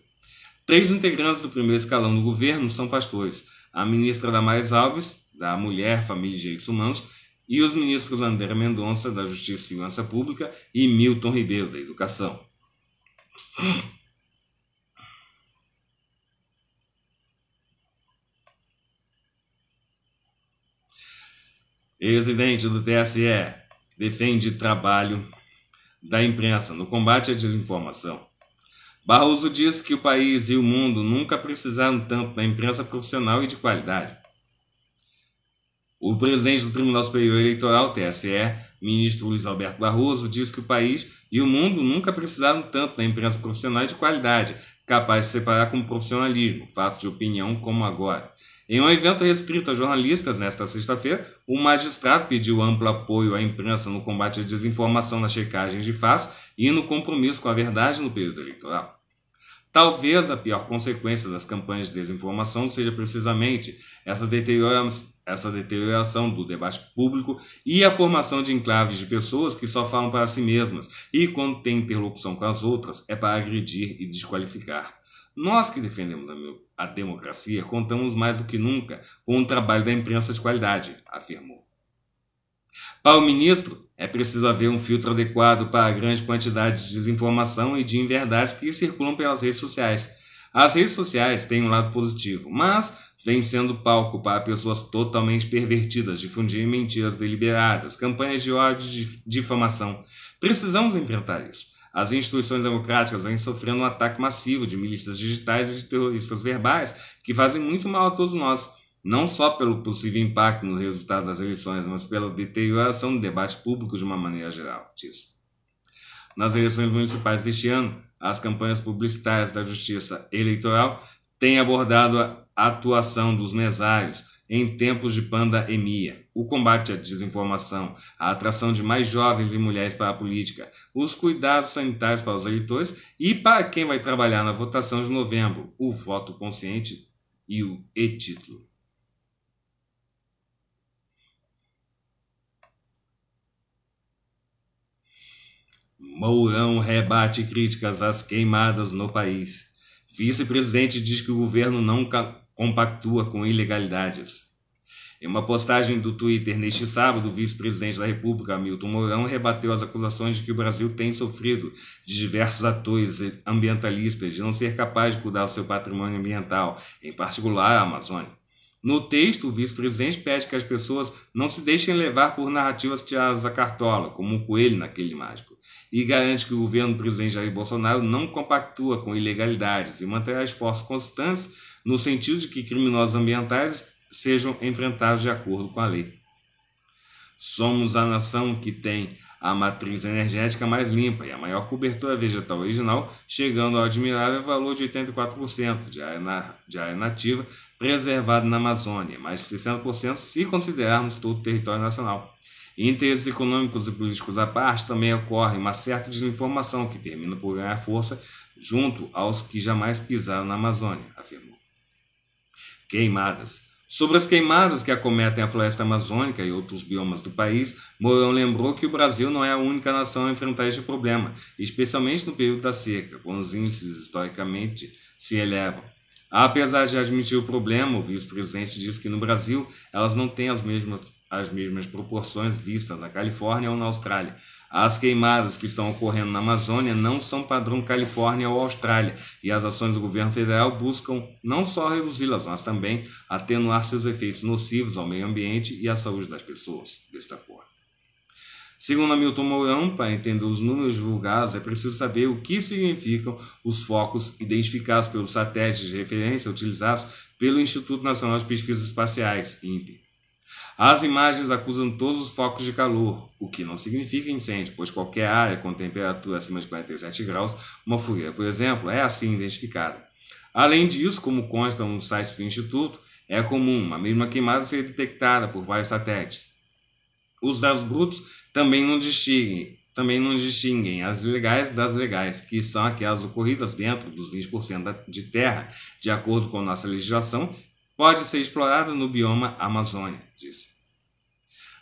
Speaker 1: Três integrantes do primeiro escalão do governo são pastores. A ministra Damares Alves, da Mulher, Família e Direitos Humanos, e os ministros André Mendonça, da Justiça e Segurança Pública, e Milton Ribeiro, da Educação. Presidente do TSE defende trabalho da imprensa no combate à desinformação. Barroso diz que o país e o mundo nunca precisaram tanto da imprensa profissional e de qualidade. O presidente do Tribunal Superior Eleitoral, TSE, ministro Luiz Alberto Barroso, diz que o país e o mundo nunca precisaram tanto da imprensa profissional de qualidade, capaz de separar com profissionalismo, fato de opinião como agora. Em um evento restrito a jornalistas nesta sexta-feira, o magistrado pediu amplo apoio à imprensa no combate à desinformação nas checagem de fatos e no compromisso com a verdade no período eleitoral. Talvez a pior consequência das campanhas de desinformação seja precisamente essa deterioração, essa deterioração do debate público e a formação de enclaves de pessoas que só falam para si mesmas e, quando têm interlocução com as outras, é para agredir e desqualificar. Nós que defendemos a democracia contamos mais do que nunca com o trabalho da imprensa de qualidade, afirmou. Para o ministro, é preciso haver um filtro adequado para a grande quantidade de desinformação e de inverdades que circulam pelas redes sociais. As redes sociais têm um lado positivo, mas vêm sendo palco para pessoas totalmente pervertidas difundir mentiras deliberadas, campanhas de ódio e difamação. Precisamos enfrentar isso. As instituições democráticas vêm sofrendo um ataque massivo de milícias digitais e de terroristas verbais que fazem muito mal a todos nós não só pelo possível impacto no resultado das eleições, mas pela deterioração do debate público de uma maneira geral, diz. Nas eleições municipais deste ano, as campanhas publicitárias da Justiça Eleitoral têm abordado a atuação dos mesários em tempos de pandemia, o combate à desinformação, a atração de mais jovens e mulheres para a política, os cuidados sanitários para os eleitores e para quem vai trabalhar na votação de novembro, o voto consciente e o e-título. Mourão rebate críticas às queimadas no país. Vice-presidente diz que o governo não compactua com ilegalidades. Em uma postagem do Twitter neste sábado, o vice-presidente da República, Hamilton Mourão, rebateu as acusações de que o Brasil tem sofrido de diversos atores ambientalistas de não ser capaz de cuidar do seu patrimônio ambiental, em particular a Amazônia. No texto, o vice-presidente pede que as pessoas não se deixem levar por narrativas tiradas da cartola, como um coelho naquele mágico e garante que o governo do presidente Jair Bolsonaro não compactua com ilegalidades e manterá esforços constantes no sentido de que criminosos ambientais sejam enfrentados de acordo com a lei. Somos a nação que tem a matriz energética mais limpa e a maior cobertura vegetal original, chegando ao admirável valor de 84% de área, na, de área nativa preservada na Amazônia, mais de 60% se considerarmos todo o território nacional. E interesses econômicos e políticos à parte, também ocorre uma certa desinformação que termina por ganhar força junto aos que jamais pisaram na Amazônia, afirmou. Queimadas. Sobre as queimadas que acometem a floresta amazônica e outros biomas do país, Mourão lembrou que o Brasil não é a única nação a enfrentar este problema, especialmente no período da seca, quando os índices historicamente se elevam. Apesar de admitir o problema, o vice-presidente diz que no Brasil elas não têm as mesmas as mesmas proporções vistas na Califórnia ou na Austrália. As queimadas que estão ocorrendo na Amazônia não são padrão Califórnia ou Austrália, e as ações do governo federal buscam não só reduzi-las, mas também atenuar seus efeitos nocivos ao meio ambiente e à saúde das pessoas, destacou. Segundo Hamilton Mourão, para entender os números divulgados, é preciso saber o que significam os focos identificados pelos satélites de referência utilizados pelo Instituto Nacional de Pesquisas Espaciais, INPE. As imagens acusam todos os focos de calor, o que não significa incêndio, pois qualquer área com temperatura acima de 47 graus, uma fogueira, por exemplo, é assim identificada. Além disso, como consta no site do Instituto, é comum a mesma queimada ser detectada por vários satélites. Os dados brutos também não distinguem, também não distinguem as ilegais das legais, que são aquelas ocorridas dentro dos 20% de terra, de acordo com nossa legislação, pode ser explorada no bioma Amazônia, disse.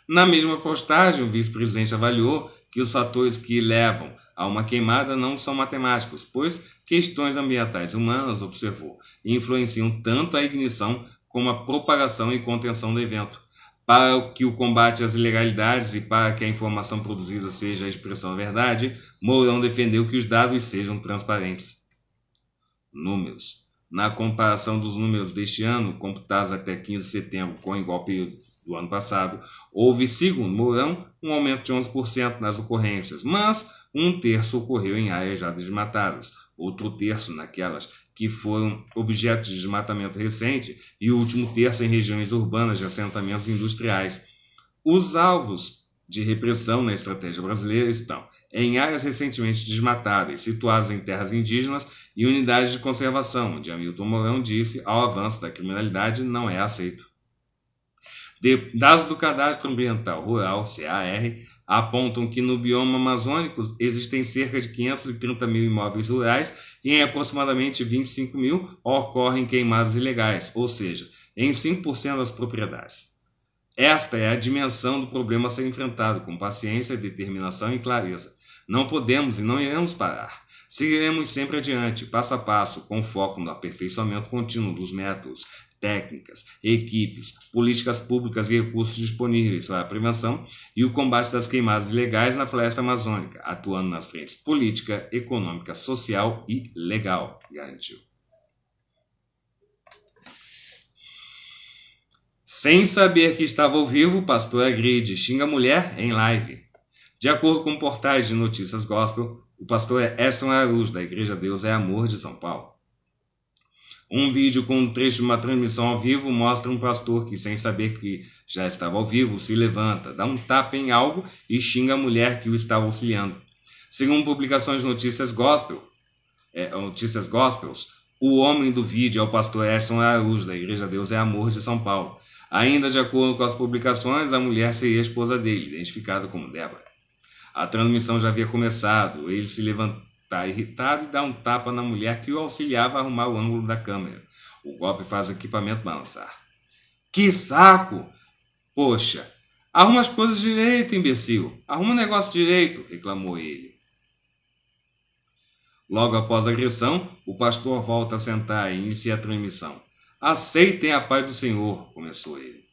Speaker 1: Na mesma postagem, o vice-presidente avaliou que os fatores que levam a uma queimada não são matemáticos, pois questões ambientais humanas, observou, influenciam tanto a ignição como a propagação e contenção do evento. Para que o combate às ilegalidades e para que a informação produzida seja a expressão da verdade, Mourão defendeu que os dados sejam transparentes. Números. Na comparação dos números deste ano, computados até 15 de setembro com igual período do ano passado, houve, segundo Mourão, um aumento de 11% nas ocorrências, mas um terço ocorreu em áreas já desmatadas, outro terço naquelas que foram objeto de desmatamento recente e o último terço em regiões urbanas de assentamentos industriais. Os alvos de repressão na estratégia brasileira estão em áreas recentemente desmatadas, situadas em terras indígenas e unidades de conservação, onde Hamilton Mourão disse ao avanço da criminalidade não é aceito. De, dados do Cadastro Ambiental Rural, CAR, apontam que no bioma amazônico existem cerca de 530 mil imóveis rurais e em aproximadamente 25 mil ocorrem queimadas ilegais, ou seja, em 5% das propriedades. Esta é a dimensão do problema a ser enfrentado com paciência, determinação e clareza. Não podemos e não iremos parar. Seguiremos sempre adiante, passo a passo, com foco no aperfeiçoamento contínuo dos métodos, técnicas, equipes, políticas públicas e recursos disponíveis para a prevenção e o combate das queimadas ilegais na floresta amazônica, atuando nas frentes política, econômica, social e legal, garantiu. Sem saber que estava ao vivo, pastor agride, xinga mulher em live. De acordo com portais de notícias gospel, o pastor é Edson é Aruz, da Igreja Deus é Amor de São Paulo. Um vídeo com um trecho de uma transmissão ao vivo mostra um pastor que, sem saber que já estava ao vivo, se levanta, dá um tapa em algo e xinga a mulher que o estava auxiliando. Segundo publicações de Notícias Gospel, é, Notícias Gospels, o homem do vídeo é o pastor Edson Araújo, da Igreja Deus é Amor de São Paulo. Ainda de acordo com as publicações, a mulher seria a esposa dele, identificada como Débora. A transmissão já havia começado. Ele se levanta irritado e dá um tapa na mulher que o auxiliava a arrumar o ângulo da câmera. O golpe faz o equipamento balançar. Que saco! Poxa, arruma as coisas direito, imbecil. Arruma o negócio direito, reclamou ele. Logo após a agressão, o pastor volta a sentar e inicia a transmissão. Aceitem a paz do Senhor, começou ele.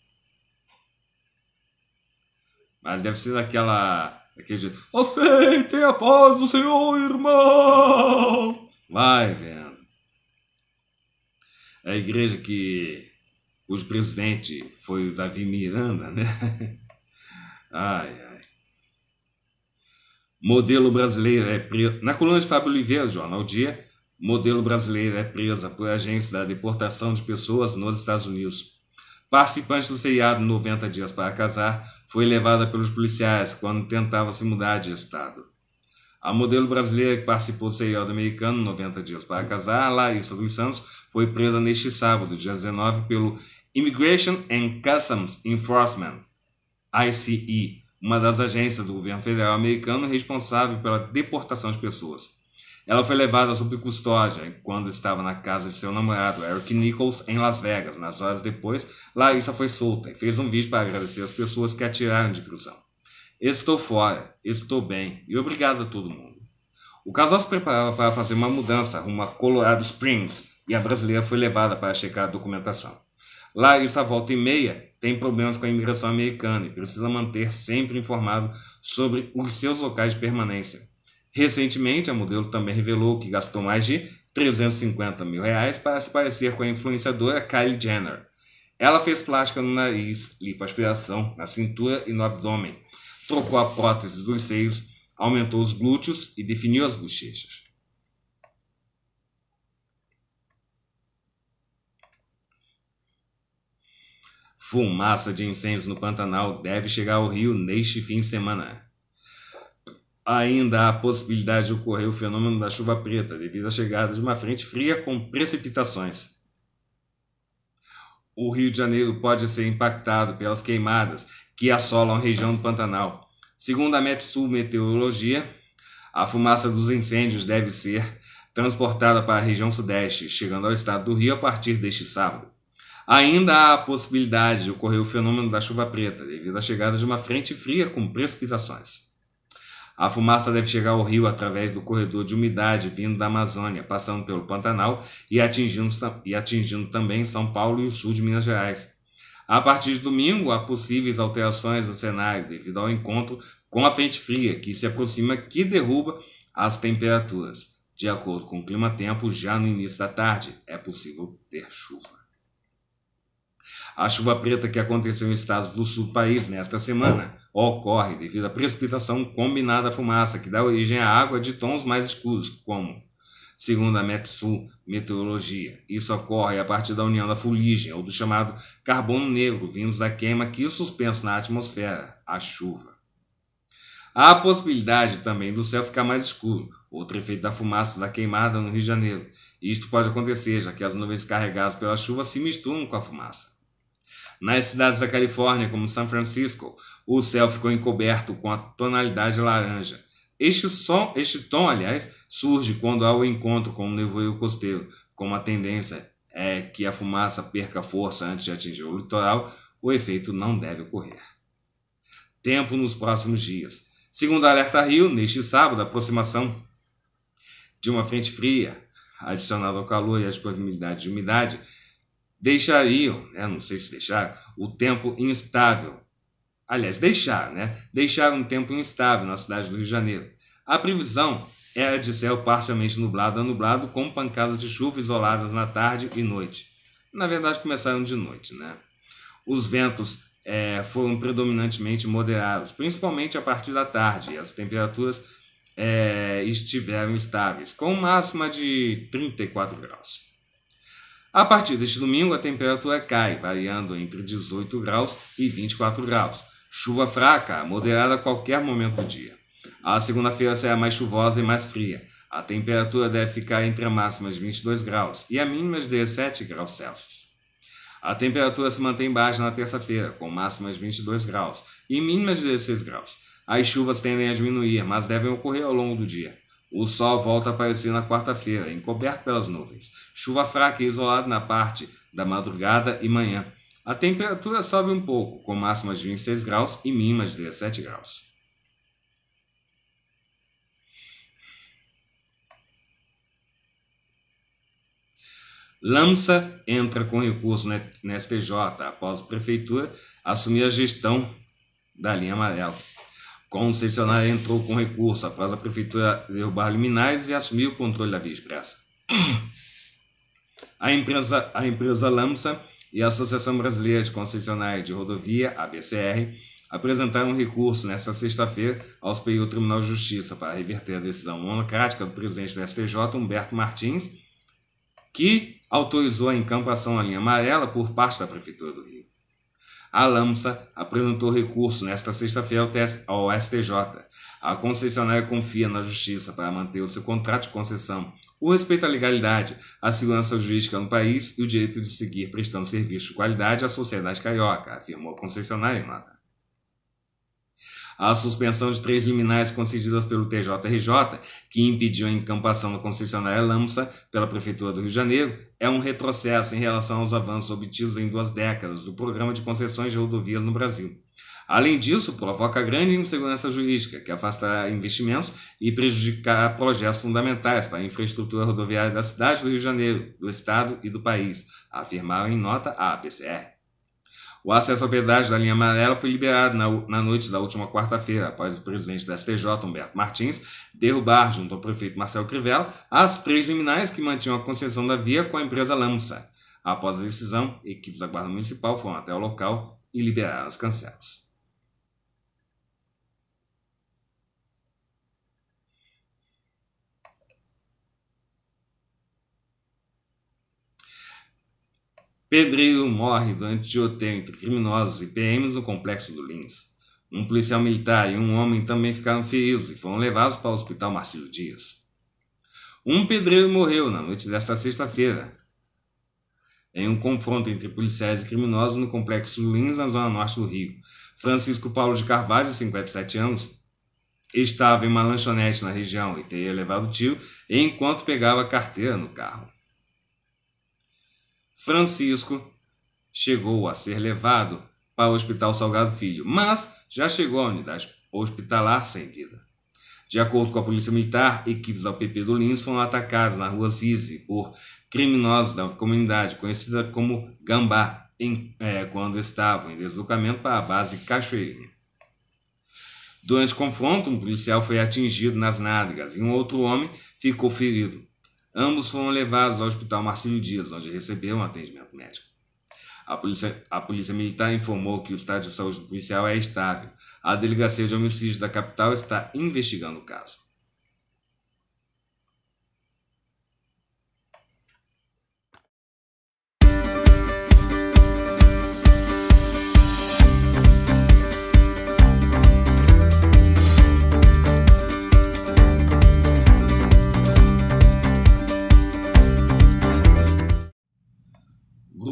Speaker 1: Mas deve ser daquela Daquele jeito.
Speaker 2: Aceitem a paz do Senhor, irmão!
Speaker 1: Vai vendo. A igreja que os presidente foi o Davi Miranda, né? <laughs> Ai, ai. Modelo brasileiro é preso. Na coluna de Fábio Oliveira, Jornal Dia, modelo brasileiro é presa por agência da deportação de pessoas nos Estados Unidos. Participantes do seriado 90 Dias para Casar foi levada pelos policiais quando tentava se mudar de estado. A modelo brasileira que participou do do americano 90 Dias para Casar, Larissa dos Santos, foi presa neste sábado, dia 19, pelo Immigration and Customs Enforcement, ICE, uma das agências do governo federal americano responsável pela deportação de pessoas. Ela foi levada sob custódia quando estava na casa de seu namorado, Eric Nichols, em Las Vegas. Nas horas depois, Larissa foi solta e fez um vídeo para agradecer as pessoas que a tiraram de prisão. Estou fora, estou bem e obrigado a todo mundo. O casal se preparava para fazer uma mudança rumo a Colorado Springs e a brasileira foi levada para checar a documentação. Larissa volta e meia tem problemas com a imigração americana e precisa manter sempre informado sobre os seus locais de permanência. Recentemente, a modelo também revelou que gastou mais de 350 mil reais para se parecer com a influenciadora Kylie Jenner. Ela fez plástica no nariz, lipoaspiração, na cintura e no abdômen, trocou a prótese dos seios, aumentou os glúteos e definiu as bochechas. Fumaça de incêndios no Pantanal deve chegar ao Rio neste fim de semana. Ainda há possibilidade de ocorrer o fenômeno da chuva preta, devido à chegada de uma frente fria com precipitações. O Rio de Janeiro pode ser impactado pelas queimadas que assolam a região do Pantanal. Segundo a Metsul Meteorologia, a fumaça dos incêndios deve ser transportada para a região sudeste, chegando ao estado do Rio a partir deste sábado. Ainda há a possibilidade de ocorrer o fenômeno da chuva preta, devido à chegada de uma frente fria com precipitações. A fumaça deve chegar ao rio através do corredor de umidade vindo da Amazônia, passando pelo Pantanal e atingindo, e atingindo também São Paulo e o sul de Minas Gerais. A partir de domingo, há possíveis alterações no cenário devido ao encontro com a frente fria que se aproxima que derruba as temperaturas. De acordo com o clima-tempo, já no início da tarde é possível ter chuva. A chuva preta que aconteceu em estados do sul do país nesta semana ocorre devido à precipitação combinada à fumaça, que dá origem à água de tons mais escuros, como, segundo a Metsu Meteorologia, isso ocorre a partir da união da fuligem ou do chamado carbono negro vindos da queima que suspenso na atmosfera, a chuva. Há a possibilidade também do céu ficar mais escuro, outro efeito da fumaça da queimada no Rio de Janeiro. Isto pode acontecer, já que as nuvens carregadas pela chuva se misturam com a fumaça. Nas cidades da Califórnia, como São Francisco, o céu ficou encoberto com a tonalidade laranja. Este, som, este tom, aliás, surge quando há o encontro com o nevoeiro costeiro, como a tendência é que a fumaça perca força antes de atingir o litoral, o efeito não deve ocorrer. Tempo nos próximos dias. Segundo a Alerta Rio, neste sábado, a aproximação de uma frente fria, adicionada ao calor e à disponibilidade de umidade, deixariam, né, não sei se deixar, o tempo instável. Aliás, deixar, né? Deixar um tempo instável na cidade do Rio de Janeiro. A previsão era é de céu parcialmente nublado a nublado, com pancadas de chuva isoladas na tarde e noite. Na verdade, começaram de noite, né? Os ventos é, foram predominantemente moderados, principalmente a partir da tarde, e as temperaturas é, estiveram estáveis, com máxima de 34 graus. A partir deste domingo, a temperatura cai, variando entre 18 graus e 24 graus. Chuva fraca, moderada a qualquer momento do dia. A segunda-feira será mais chuvosa e mais fria. A temperatura deve ficar entre a máxima de 22 graus e a mínima de 17 graus Celsius. A temperatura se mantém baixa na terça-feira, com máximas de 22 graus e mínimas de 16 graus. As chuvas tendem a diminuir, mas devem ocorrer ao longo do dia. O sol volta a aparecer na quarta-feira, encoberto pelas nuvens. Chuva fraca e isolada na parte da madrugada e manhã. A temperatura sobe um pouco, com máximas de 26 graus e mínimas de 17 graus. Lamsa entra com recurso na SPJ após a prefeitura assumir a gestão da linha amarela concessionária entrou com recurso após a prefeitura derrubar liminares e assumir o controle da via expressa. A empresa, a empresa LAMSA e a Associação Brasileira de Concessionárias de Rodovia, ABCR, apresentaram recurso nesta sexta-feira ao Superior Tribunal de Justiça para reverter a decisão monocrática do presidente do STJ, Humberto Martins, que autorizou a encampação à linha amarela por parte da Prefeitura do Rio. A LAMSA apresentou recurso nesta sexta-feira ao STJ. A concessionária confia na Justiça para manter o seu contrato de concessão, o respeito à legalidade, a segurança jurídica no país e o direito de seguir prestando serviço de qualidade à sociedade carioca, afirmou a concessionária em nota a suspensão de três liminares concedidas pelo TJRJ, que impediu a encampação da concessionária Lamsa pela Prefeitura do Rio de Janeiro, é um retrocesso em relação aos avanços obtidos em duas décadas do programa de concessões de rodovias no Brasil. Além disso, provoca grande insegurança jurídica, que afastará investimentos e prejudicará projetos fundamentais para a infraestrutura rodoviária da cidade do Rio de Janeiro, do Estado e do país, afirmaram em nota a APCR. O acesso à pedágio da linha amarela foi liberado na, na noite da última quarta-feira, após o presidente da STJ, Humberto Martins, derrubar, junto ao prefeito Marcelo Crivella, as três liminares que mantinham a concessão da via com a empresa Lamsa. Após a decisão, equipes da Guarda Municipal foram até o local e liberaram as cancelas. Pedreiro morre durante tiroteio entre criminosos e PMs no complexo do Lins. Um policial militar e um homem também ficaram feridos e foram levados para o Hospital Marcelo Dias. Um pedreiro morreu na noite desta sexta-feira, em um confronto entre policiais e criminosos no complexo do Lins, na zona norte do Rio. Francisco Paulo de Carvalho, 57 anos, estava em uma lanchonete na região e teria levado tiro enquanto pegava carteira no carro. Francisco chegou a ser levado para o Hospital Salgado Filho, mas já chegou à unidade hospitalar sem vida. De acordo com a Polícia Militar, equipes da OPP do Lins foram atacadas na rua Zizi por criminosos da comunidade conhecida como Gambá, em, é, quando estavam em deslocamento para a base Cachoeirinha. Durante o confronto, um policial foi atingido nas nádegas e um outro homem ficou ferido. Ambos foram levados ao Hospital Marcílio Dias, onde receberam um atendimento médico. A polícia, a polícia Militar informou que o estado de saúde do policial é estável. A Delegacia de Homicídios da capital está investigando o caso.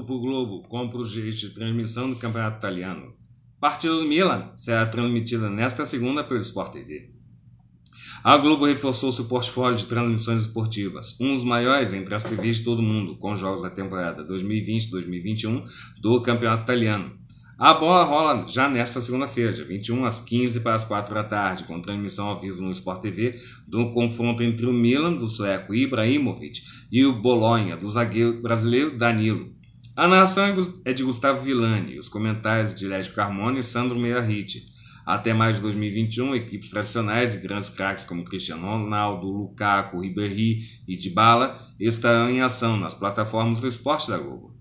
Speaker 1: Grupo Globo compra os direitos de transmissão do Campeonato Italiano. Partida do Milan será transmitida nesta segunda pelo Sport TV. A Globo reforçou seu portfólio de transmissões esportivas, um dos maiores entre as TVs de todo o mundo, com jogos da temporada 2020-2021 do Campeonato Italiano. A bola rola já nesta segunda-feira, 21 às 15 para as 4 da tarde, com transmissão ao vivo no Sport TV do confronto entre o Milan, do sueco Ibrahimovic, e o Bolonha, do zagueiro brasileiro Danilo. A narração é de Gustavo Villani, os comentários de Lérgio Carmona e Sandro Meirahit. Até mais de 2021, equipes tradicionais e grandes craques como Cristiano Ronaldo, Lukaku, Ribéry e Dybala estarão em ação nas plataformas do esporte da Globo.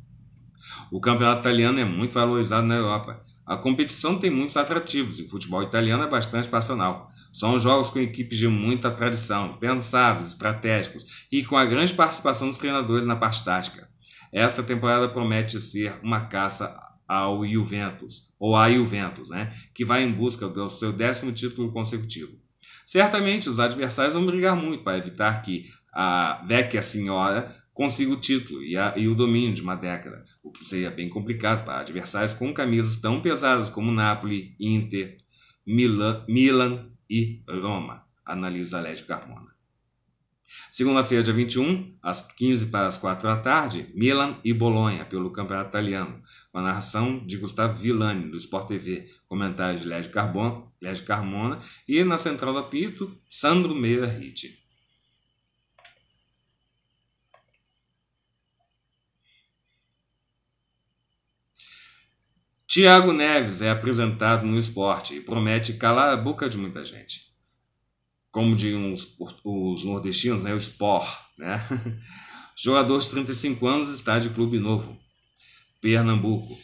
Speaker 1: O campeonato italiano é muito valorizado na Europa. A competição tem muitos atrativos e o futebol italiano é bastante passional. São jogos com equipes de muita tradição, pensados, estratégicos e com a grande participação dos treinadores na parte tática. Esta temporada promete ser uma caça ao Juventus, ou a Juventus, né, que vai em busca do seu décimo título consecutivo. Certamente os adversários vão brigar muito para evitar que a Vecchia Senhora consiga o título e, a, e, o domínio de uma década, o que seria bem complicado para adversários com camisas tão pesadas como Napoli, Inter, Milan, Milan e Roma, analisa Alégio Carmona. Segunda-feira, dia 21, às 15 para as 4 da tarde, Milan e Bolonha, pelo Campeonato Italiano, com a narração de Gustavo Villani, do Sport TV, comentários de Légio, Carmona e, na Central do Apito, Sandro Meira Ritt. Tiago Neves é apresentado no esporte e promete calar a boca de muita gente como de uns, os nordestinos, né, o Sport. Né? <laughs> Jogador de 35 anos está de clube novo, Pernambuco.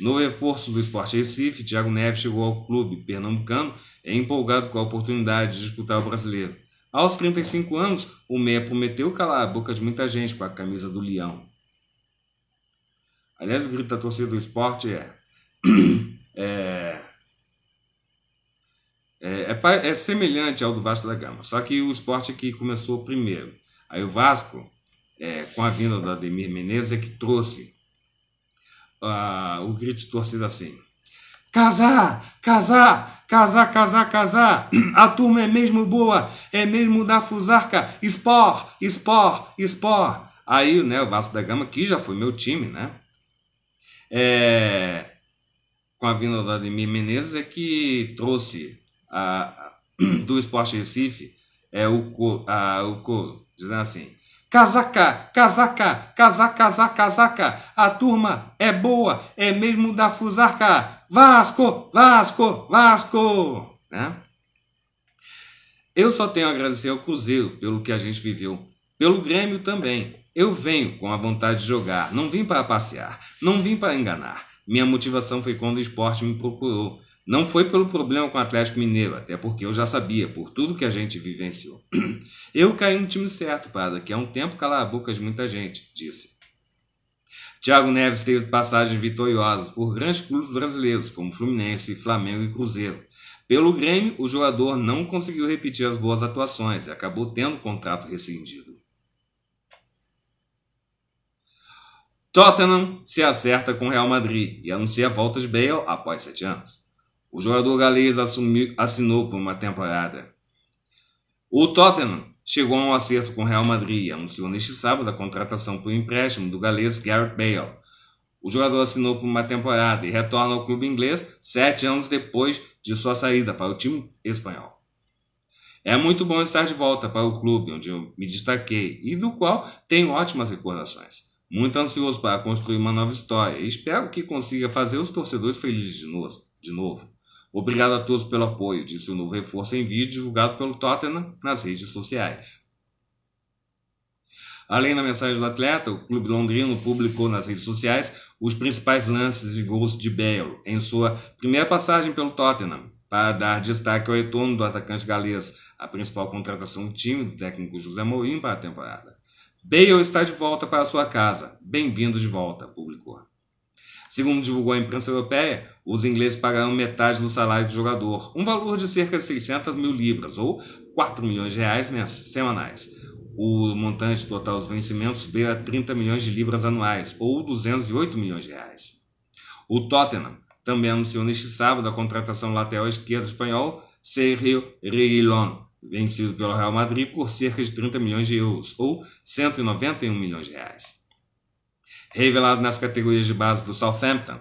Speaker 1: No reforço do Sport Recife, Thiago Neves chegou ao clube pernambucano e empolgado com a oportunidade de disputar o brasileiro. Aos 35 anos, o meia prometeu calar a boca de muita gente com a camisa do Leão. Aliás, o grito da torcida do esporte é, <clears throat> é é, é, é, semelhante ao do Vasco da Gama, só que o esporte é que começou primeiro. Aí o Vasco, é, com a vinda do Ademir Menezes, é que trouxe uh, o grito de torcida assim:
Speaker 2: casar, casar, casar, casar, casar. A turma é mesmo boa, é mesmo da Fusarca, Sport, Sport, Sport.
Speaker 1: Aí né, o Vasco da Gama, que já foi meu time, né? É, com a vinda do Ademir Menezes, é que trouxe do Esporte Recife é o, o coro, dizendo assim: Casaca, casaca,
Speaker 2: casaca, casaca, casaca, a turma é boa, é mesmo da Fusarca, Vasco, Vasco, Vasco, né? Eu
Speaker 1: só tenho a agradecer ao Cruzeiro pelo que a gente viveu, pelo Grêmio também. Eu venho com a vontade de jogar, não vim para passear, não vim para enganar. Minha motivação foi quando o esporte me procurou. Não foi pelo problema com o Atlético Mineiro, até porque eu já sabia, por tudo que a gente vivenciou. <clears throat> Eu caí no time certo para daqui a um tempo calar a boca de muita gente, disse. Thiago Neves teve passagens vitoriosas por grandes clubes brasileiros, como Fluminense, Flamengo e Cruzeiro. Pelo Grêmio, o jogador não conseguiu repetir as boas atuações e acabou tendo o contrato rescindido. Tottenham se acerta com Real Madrid e anuncia a volta de Bale após sete anos. O jogador galês assumiu, assinou por uma temporada. O Tottenham chegou a um acerto com o Real Madrid e anunciou neste sábado a contratação por empréstimo do galês Gareth Bale. O jogador assinou por uma temporada e retorna ao clube inglês sete anos depois de sua saída para o time espanhol. É muito bom estar de volta para o clube onde eu me destaquei e do qual tenho ótimas recordações. Muito ansioso para construir uma nova história e espero que consiga fazer os torcedores felizes de novo. Obrigado a todos pelo apoio, disse o novo reforço em vídeo divulgado pelo Tottenham nas redes sociais. Além da mensagem do atleta, o clube londrino publicou nas redes sociais os principais lances e gols de Bale em sua primeira passagem pelo Tottenham, para dar destaque ao retorno do atacante galês, a principal contratação do time do técnico José Mourinho para a temporada. Bale está de volta para sua casa. Bem-vindo de volta, publicou. Segundo divulgou a imprensa europeia, os ingleses pagaram metade do salário do jogador, um valor de cerca de 600 mil libras, ou 4 milhões de reais semanais. O montante total dos vencimentos a 30 milhões de libras anuais, ou 208 milhões de reais. O Tottenham também anunciou neste sábado a contratação lateral esquerdo espanhol Sergio Reguilón, vencido pelo Real Madrid por cerca de 30 milhões de euros, ou 191 milhões de reais. Revelado nas categorias de base do Southampton,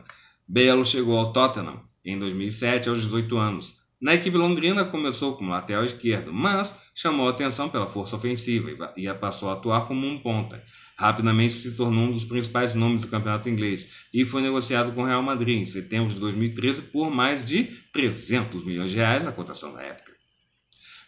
Speaker 1: Belo chegou ao Tottenham em 2007 aos 18 anos. Na equipe londrina começou como lateral esquerdo, mas chamou atenção pela força ofensiva e passou a atuar como um ponta. Rapidamente se tornou um dos principais nomes do campeonato inglês e foi negociado com o Real Madrid em setembro de 2013 por mais de 300 milhões de reais na cotação da época.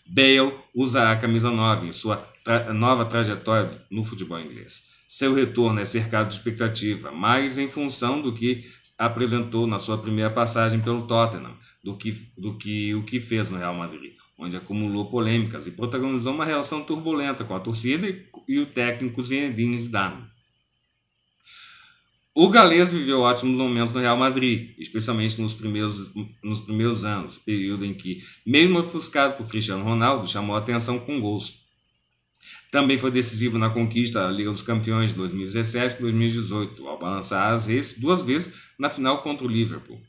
Speaker 1: Bale usa a camisa 9 em sua tra nova trajetória no futebol inglês. Seu retorno é cercado de expectativa, mas em função do que apresentou na sua primeira passagem pelo Tottenham do que, do que o que fez no Real Madrid, onde acumulou polêmicas e protagonizou uma relação turbulenta com a torcida e, e o técnico Zinedine Zidane. O galês viveu ótimos momentos no Real Madrid, especialmente nos primeiros, nos primeiros anos, período em que, mesmo ofuscado por Cristiano Ronaldo, chamou a atenção com gols. Também foi decisivo na conquista da Liga dos Campeões de 2017 e 2018, ao balançar as redes duas vezes na final contra o Liverpool.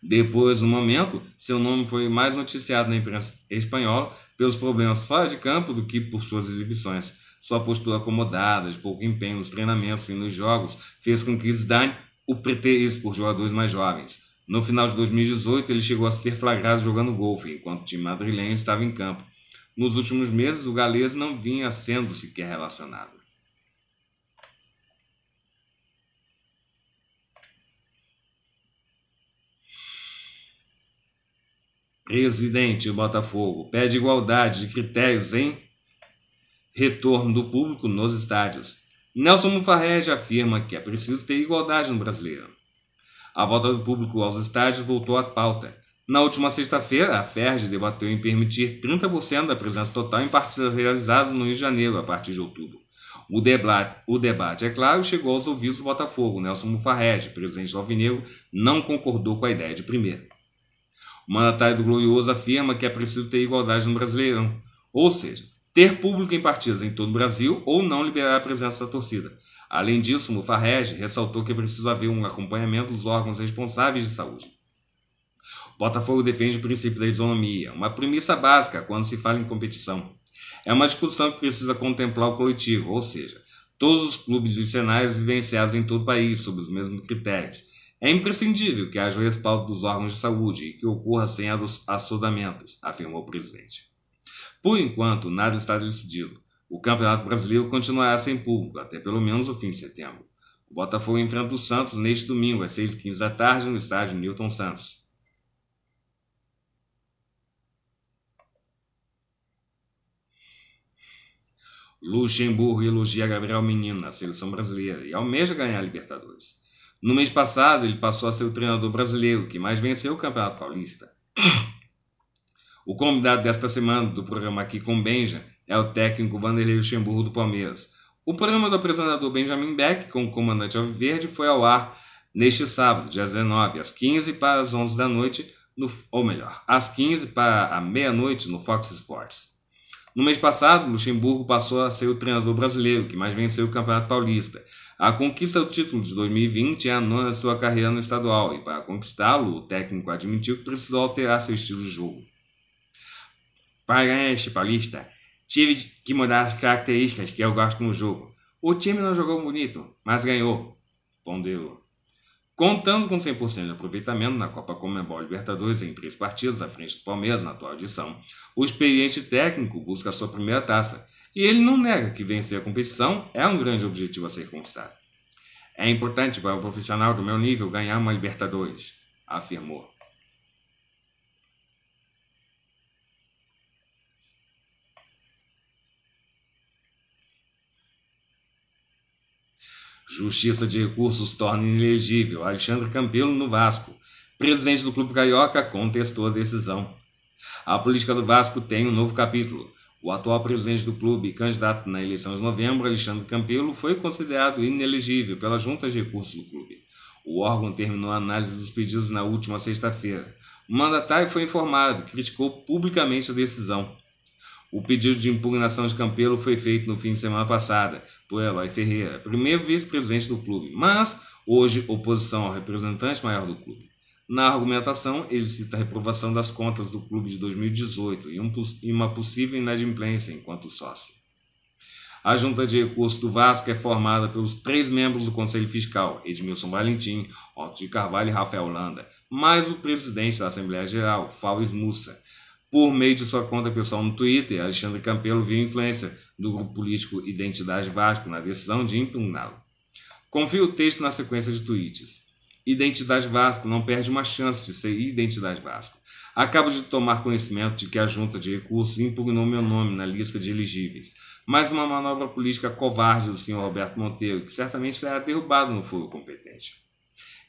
Speaker 1: Depois do momento, seu nome foi mais noticiado na imprensa espanhola pelos problemas fora de campo do que por suas exibições. Sua postura acomodada, de pouco empenho nos treinamentos e nos jogos, fez com que Zidane o preterisse por jogadores mais jovens. No final de 2018, ele chegou a ser flagrado jogando golfe, enquanto o time madrilenho estava em campo. Nos últimos meses, o galês não vinha sendo sequer relacionado. Presidente Botafogo pede igualdade de critérios em retorno do público nos estádios. Nelson Mufarrege afirma que é preciso ter igualdade no brasileiro. A volta do público aos estádios voltou à pauta na última sexta-feira, a FERJ debateu em permitir 30% da presença total em partidas realizadas no Rio de Janeiro a partir de outubro. O debate, o debate, é claro, chegou aos ouvidos do Botafogo. Nelson Mufarrege, presidente do Alvinegro, não concordou com a ideia de primeiro. O mandatário do Glorioso afirma que é preciso ter igualdade no Brasileirão, ou seja, ter público em partidas em todo o Brasil ou não liberar a presença da torcida. Além disso, Mufarrege ressaltou que é preciso haver um acompanhamento dos órgãos responsáveis de saúde. Botafogo defende o princípio da isonomia, uma premissa básica quando se fala em competição. É uma discussão que precisa contemplar o coletivo, ou seja, todos os clubes e cenários vivenciados em todo o país sob os mesmos critérios. É imprescindível que haja o respaldo dos órgãos de saúde e que ocorra sem assodamentos, afirmou o presidente. Por enquanto, nada está decidido. O Campeonato Brasileiro continuará sem público até pelo menos o fim de setembro. O Botafogo enfrenta o Santos neste domingo às 6h15 da tarde no estádio Milton Santos. Luxemburgo elogia Gabriel Menino na seleção brasileira e almeja ganhar a Libertadores. No mês passado, ele passou a ser o treinador brasileiro que mais venceu o Campeonato Paulista. O convidado desta semana do programa Aqui com Benja é o técnico Vanderlei Luxemburgo do Palmeiras. O programa do apresentador Benjamin Beck com o comandante Alviverde foi ao ar neste sábado, dia 19, às 15 para as 11 da noite, no, ou melhor, às 15 para a meia-noite no Fox Sports. No mês passado, Luxemburgo passou a ser o treinador brasileiro que mais venceu o Campeonato Paulista. A conquista do título de 2020 é a nona sua carreira no estadual e, para conquistá-lo, o técnico admitiu que precisou alterar seu estilo de jogo. Para ganhar este paulista, tive que mudar as características que eu gosto no jogo. O time não jogou bonito, mas ganhou, ponderou. Contando com 100% de aproveitamento na Copa Comembol Libertadores em três partidas à frente do Palmeiras na atual edição, o experiente técnico busca sua primeira taça e ele não nega que vencer a competição é um grande objetivo a ser conquistado. É importante para um profissional do meu nível ganhar uma Libertadores, afirmou. Justiça de Recursos torna inelegível Alexandre Campelo no Vasco. Presidente do Clube Carioca contestou a decisão. A política do Vasco tem um novo capítulo. O atual presidente do clube, candidato na eleição de novembro, Alexandre Campelo, foi considerado inelegível pela Junta de Recursos do clube. O órgão terminou a análise dos pedidos na última sexta-feira. O mandatário foi informado, e criticou publicamente a decisão. O pedido de impugnação de Campelo foi feito no fim de semana passada por Eloy Ferreira, primeiro vice-presidente do clube, mas hoje oposição ao representante maior do clube. Na argumentação, ele cita a reprovação das contas do clube de 2018 e, um, e uma possível inadimplência enquanto sócio. A junta de recursos do Vasco é formada pelos três membros do Conselho Fiscal, Edmilson Valentim, Otto de Carvalho e Rafael Holanda, mais o presidente da Assembleia Geral, Fauis Mussa. Por meio de sua conta pessoal no Twitter, Alexandre Campelo viu influência do grupo político Identidade Vasco na decisão de impugná-lo. Confie o texto na sequência de tweets. Identidade Vasco não perde uma chance de ser Identidade Vasco. Acabo de tomar conhecimento de que a Junta de Recursos impugnou meu nome na lista de elegíveis. Mais uma manobra política covarde do senhor Roberto Monteiro, que certamente será derrubado no foro competente.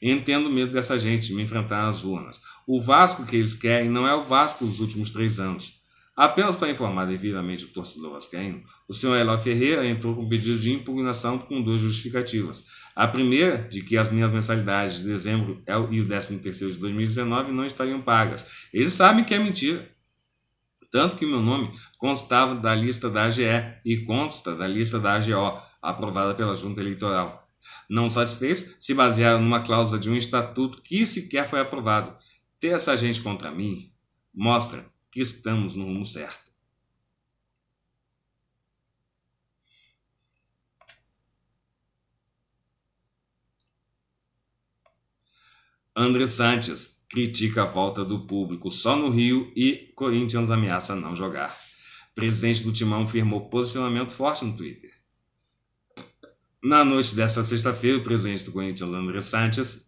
Speaker 1: Entendo o medo dessa gente de me enfrentar nas urnas. O Vasco que eles querem não é o Vasco dos últimos três anos. Apenas para informar devidamente o torcedor vascaíno, o senhor Eló Ferreira entrou com pedido de impugnação com duas justificativas. A primeira, de que as minhas mensalidades de dezembro é e o 13 terceiro de 2019 não estariam pagas. Eles sabem que é mentira. Tanto que meu nome constava da lista da AGE e consta da lista da AGO, aprovada pela Junta Eleitoral. Não satisfeitos, se basearam numa cláusula de um estatuto que sequer foi aprovado ter essa gente contra mim mostra que estamos no rumo certo. André Sanches critica a volta do público só no Rio e Corinthians ameaça não jogar. Presidente do Timão firmou posicionamento forte no Twitter. Na noite desta sexta-feira, o presidente do Corinthians, André Sanches,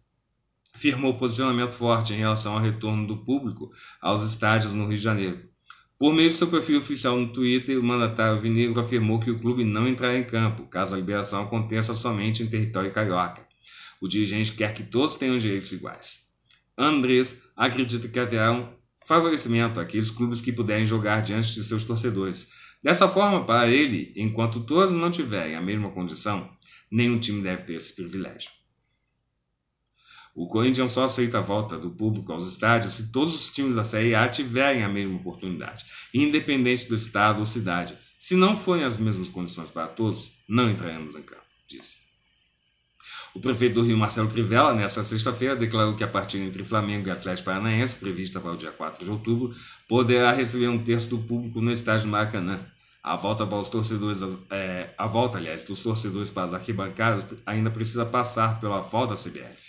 Speaker 1: firmou posicionamento forte em relação ao retorno do público aos estádios no Rio de Janeiro. Por meio de seu perfil oficial no Twitter, o mandatário vinegro afirmou que o clube não entrará em campo caso a liberação aconteça somente em território carioca. O dirigente quer que todos tenham direitos iguais. Andrés acredita que haverá um favorecimento àqueles clubes que puderem jogar diante de seus torcedores. Dessa forma, para ele, enquanto todos não tiverem a mesma condição, nenhum time deve ter esse privilégio. O Corinthians só aceita a volta do público aos estádios se todos os times da Série A tiverem a mesma oportunidade, independente do estado ou cidade. Se não forem as mesmas condições para todos, não entraremos em campo, disse. O prefeito do Rio, Marcelo Crivella, nesta sexta-feira, declarou que a partida entre Flamengo e Atlético Paranaense, prevista para o dia 4 de outubro, poderá receber um terço do público no estádio Maracanã. A volta para os torcedores, é, a volta, aliás, dos torcedores para as arquibancadas ainda precisa passar pela volta da CBF.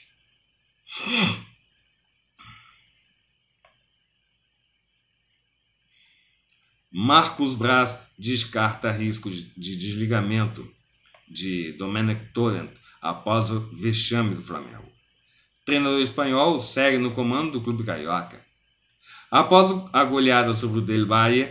Speaker 1: Marcos Braz descarta risco de desligamento de Domenech Torrent após o vexame do Flamengo. treinador espanhol segue no comando do clube carioca. Após a goleada sobre o Del Valle,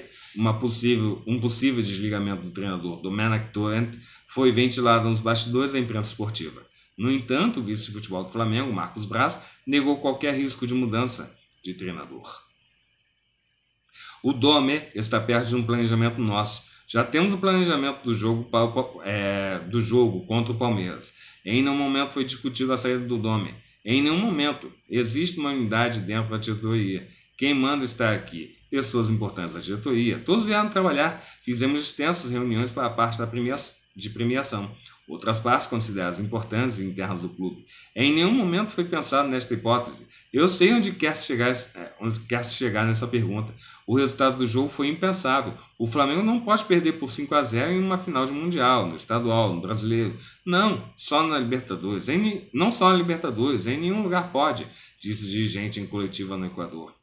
Speaker 1: possível, um possível desligamento do treinador Domenech Torrent foi ventilado nos bastidores da imprensa esportiva. No entanto, o vice de futebol do Flamengo, Marcos Braz, negou qualquer risco de mudança de treinador. O Dome está perto de um planejamento nosso. Já temos o planejamento do jogo, é, do jogo contra o Palmeiras. Em nenhum momento foi discutido a saída do Dome. Em nenhum momento existe uma unidade dentro da diretoria. Quem manda está aqui. Pessoas importantes da diretoria. Todos vieram trabalhar. Fizemos extensas reuniões para a parte da premiação de premiação. Outras partes consideradas importantes internas do clube. Em nenhum momento foi pensado nesta hipótese. Eu sei onde quer se chegar, é, onde quer se chegar nessa pergunta. O resultado do jogo foi impensável. O Flamengo não pode perder por 5 a 0 em uma final de mundial, no estadual, no brasileiro. Não, só na Libertadores. Em, não só na Libertadores, em nenhum lugar pode, disse dirigente em coletiva no Equador.